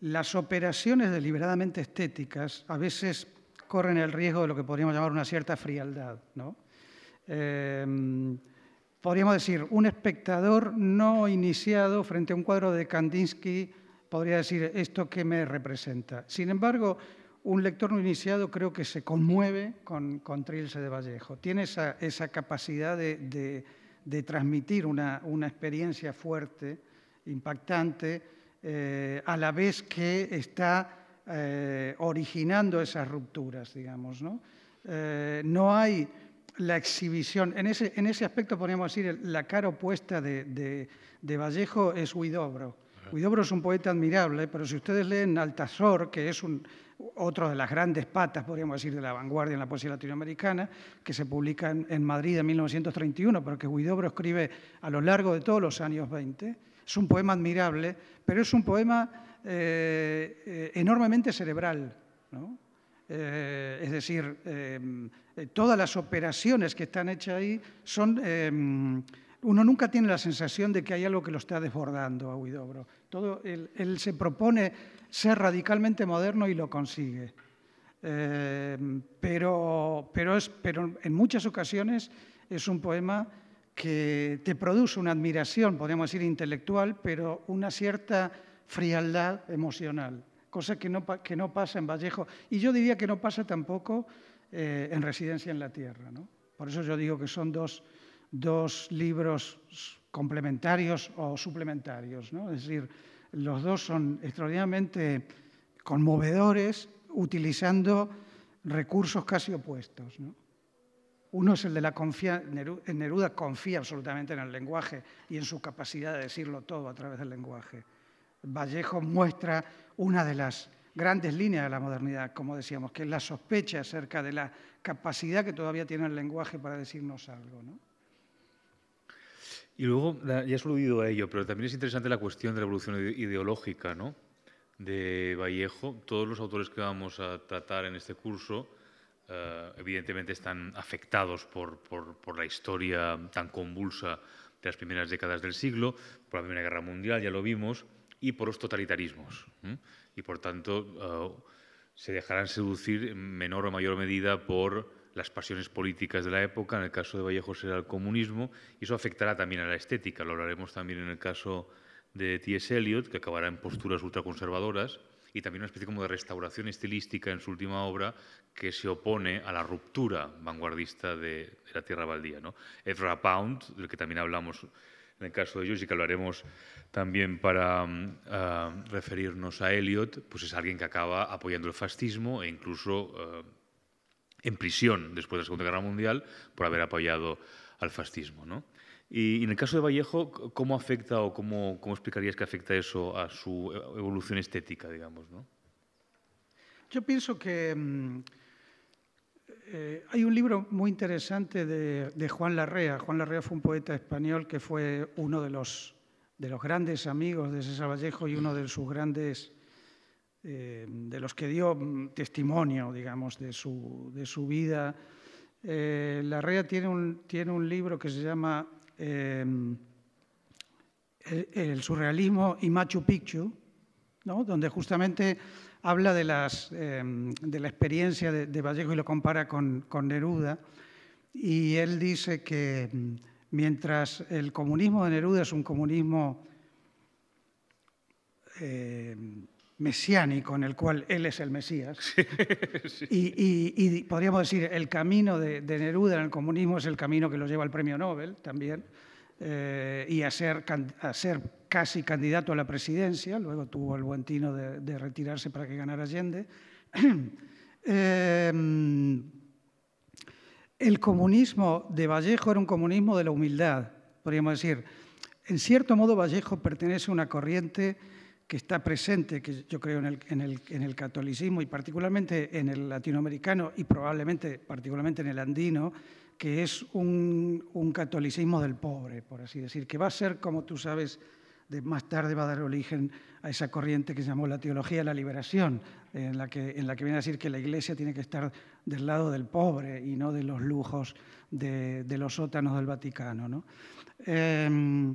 las operaciones deliberadamente estéticas a veces corren el riesgo de lo que podríamos llamar una cierta frialdad. ¿no? Em, podríamos decir, un espectador no iniciado frente a un cuadro de Kandinsky podría decir esto qué me representa. Sin embargo, un lector no iniciado creo que se conmueve con, Trilce de Vallejo. Tiene esa, capacidad de, transmitir una, experiencia fuerte, impactante, eh, a la vez que está eh, originando esas rupturas, digamos. ¿no? Eh, no hay la exhibición, en ese, aspecto podríamos decir, la cara opuesta de, Vallejo es Huidobro. Huidobro es un poeta admirable, pero si ustedes leen Altazor, que es otro de las grandes patas, podríamos decir, de la vanguardia en la poesía latinoamericana, que se publica en, Madrid en 1931, pero que Huidobro escribe a lo largo de todos los años 20, es un poema admirable, pero es un poema eh, eh, enormemente cerebral. ¿no? Eh, es decir, todas las operaciones que están hechas ahí son... uno nunca tiene la sensación de que hay algo que lo está desbordando a Huidobro. Todo, él, él se propone ser radicalmente moderno y lo consigue. pero, pero, es, pero en muchas ocasiones es un poema que te produce una admiración, podríamos decir intelectual, pero una cierta frialdad emocional, cosa que no, pasa en Vallejo y yo diría que no pasa tampoco eh, en Residencia en la Tierra. ¿no? Por eso yo digo que son dos, dos libros complementarios o suplementarios. ¿no? Es decir, los dos son extraordinariamente conmovedores utilizando recursos casi opuestos. ¿no? Uno es el de la confianza, eh, Neruda confía absolutamente en el lenguaje y en su capacidad de decirlo todo a través del lenguaje. Vallejo muestra una de las grandes líneas de la modernidad, como decíamos, que es la sospecha acerca de la capacidad que todavía tiene el lenguaje para decirnos algo. Y luego, ya has aludido a ello, pero también es interesante la cuestión de la evolución ideológica ¿no? de Vallejo. Todos los autores que vamos a tratar en este curso eh, evidentemente están afectados por, la historia tan convulsa de las primeras décadas del siglo, por la Primera Guerra Mundial, ya lo vimos, y por los totalitarismos. Y por tanto, eh, se dejarán seducir en menor o mayor medida por las pasiones políticas de la época, en el caso de Vallejo será el comunismo, y eso afectará también a la estética, lo hablaremos también en el caso de T.S. Eliot, que acabará en posturas ultraconservadoras, y también una especie como de restauración estilística en su última obra que se opone a la ruptura vanguardista de, la Tierra Baldía. ¿no? Ezra Pound, del que también hablamos en el caso de ellos y que hablaremos también para mm, ah, referirnos a Eliot, pues es alguien que acaba apoyando el fascismo e incluso eh, en prisión después de la Segunda Guerra Mundial por haber apoyado al fascismo. ¿no? Y, en el caso de Vallejo, ¿cómo afecta o cómo, explicarías que afecta eso a su e, evolución estética, digamos? ¿no? Yo pienso que mm, eh, hay un libro muy interesante de, Juan Larrea. Juan Larrea fue un poeta español que fue uno de los, de los grandes amigos de César Vallejo y uno de sus grandes, eh, de los que dio mm, testimonio, digamos, de su, de su vida. Eh, Larrea tiene un, tiene un libro que se llama Em, el, surrealismo y Machu Picchu, ¿no? donde justamente habla de, las, em, de la experiencia de, Vallejo y lo compara con, con, Neruda. Y él dice que em, mientras el comunismo de Neruda es un comunismo mesiánico en el cual él es el Mesías. Y, podríamos decir, el camino de, Neruda en el comunismo es el camino que lo lleva al premio Nobel también, eh, y a ser, casi candidato a la presidencia, luego tuvo el buen tino de, retirarse para que ganara Allende. Eh, el comunismo de Vallejo era un comunismo de la humildad, podríamos decir. En cierto modo, Vallejo pertenece a una corriente que está presente, que yo creo, en el, en, el, en el, catolicismo y particularmente en el latinoamericano y probablemente particularmente en el andino, que es un, un catolicismo del pobre, por así decir, que va a ser, como tú sabes, de, más tarde va a dar origen a esa corriente que se llamó la teología de la liberación, en la, que, en la que viene a decir que la iglesia tiene que estar del lado del pobre y no de los lujos de, de los sótanos del Vaticano. ¿no? Em,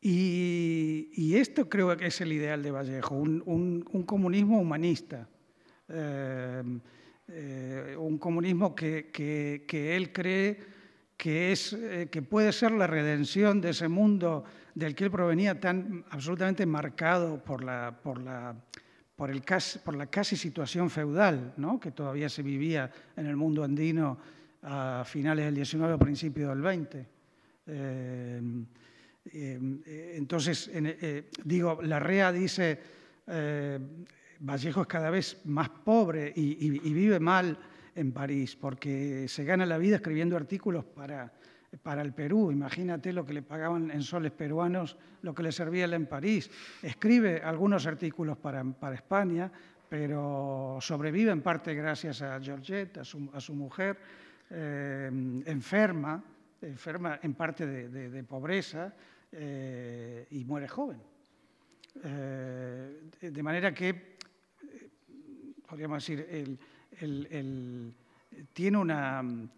y, esto creo que es el ideal de Vallejo, un, comunismo humanista, em, eh, un comunismo que, que, él cree que, es, eh, que puede ser la redención de ese mundo del que él provenía tan absolutamente marcado por la, por la, por el casi, por la casi situación feudal ¿no? que todavía se vivía en el mundo andino a finales del 19 o principios del 20. Em, eh, entonces, eh, eh, digo, Larrea dice, Vallejo es cada vez más pobre y, vive mal en París porque se gana la vida escribiendo artículos para, para el Perú. Imagínate lo que le pagaban en soles peruanos, lo que le servía en París. Escribe algunos artículos para, para España, pero sobrevive en parte gracias a Georgette, a su, mujer, em, enferma enferma en parte de, pobreza eh, y muere joven. Eh, de manera que, eh, podríamos decir, el, tiene una mm,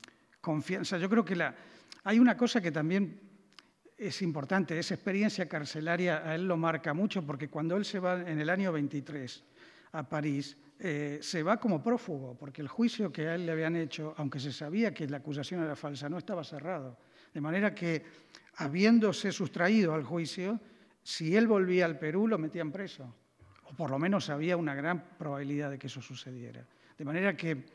confianza. Yo creo que la, hay una cosa que también es importante, esa experiencia carcelaria a él lo marca mucho, porque cuando él se va en el año 23 a París, eh, se va como prófugo, porque el juicio que a él le habían hecho, aunque se sabía que la acusación era falsa, no estaba cerrado. De manera que, habiéndose sustraído al juicio, si él volvía al Perú lo metían preso, o por lo menos había una gran probabilidad de que eso sucediera. De manera que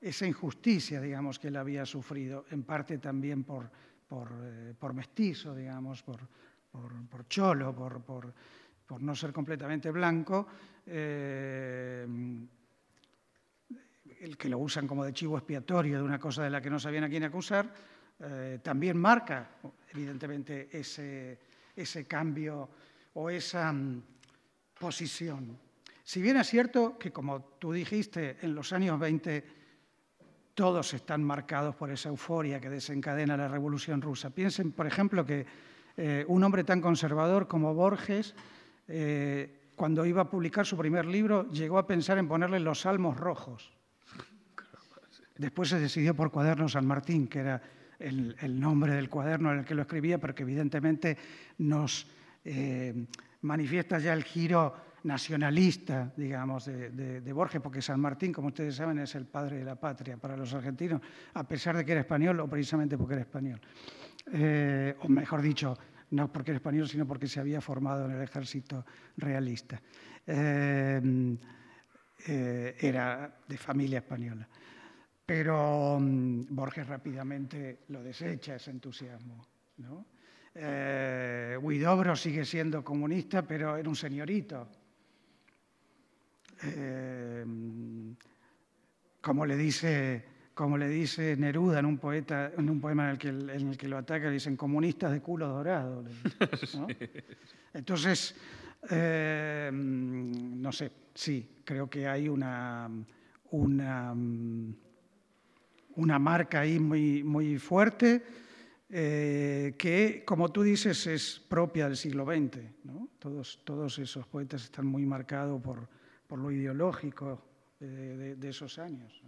esa injusticia, digamos, que él había sufrido, en parte también por, por, eh, mestizo, digamos, por, por, por cholo, por, no ser completamente blanco, eh, el que lo usan como de chivo expiatorio de una cosa de la que no sabían a quién acusar, eh, también marca, evidentemente, ese, ese cambio o esa mm, posición. Si bien es cierto que, como tú dijiste, en los años 20 todos están marcados por esa euforia que desencadena la Revolución Rusa. Piensen, por ejemplo, que eh, un hombre tan conservador como Borges cuando iba a publicar su primer libro, llegó a pensar en ponerle los salmos rojos. Después se decidió por Cuaderno San Martín, que era el, nombre del cuaderno en el que lo escribía, porque evidentemente nos eh, manifiesta ya el giro nacionalista, digamos, de, Borges, porque San Martín, como ustedes saben, es el padre de la patria para los argentinos, a pesar de que era español o precisamente porque era español. Eh, o mejor dicho, no porque era español, sino porque se había formado en el ejército realista. Eh, eh, era de familia española. Pero mm, Borges rápidamente lo desecha ese entusiasmo. Eh, Huidobro sigue siendo comunista, pero era un señorito. Mm, como le dice como le dice Neruda en un, poeta, en un poema en el, que, lo ataca, le dicen comunistas de culo dorado. Entonces, eh, no sé, sí, creo que hay una, una, una marca ahí muy, muy fuerte eh, que, como tú dices, es propia del siglo XX. Todos, todos esos poetas están muy marcados por, lo ideológico eh, de, esos años.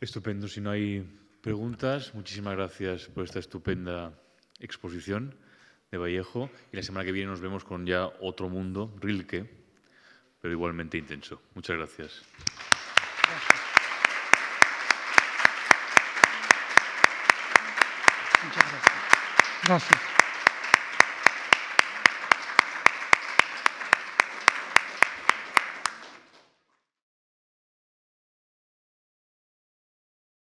Estupendo. Si no hay preguntas, muchísimas gracias por esta estupenda exposición de Vallejo. Y la semana que viene nos vemos con ya otro mundo, Rilke, pero igualmente intenso. Muchas gracias. Gracias.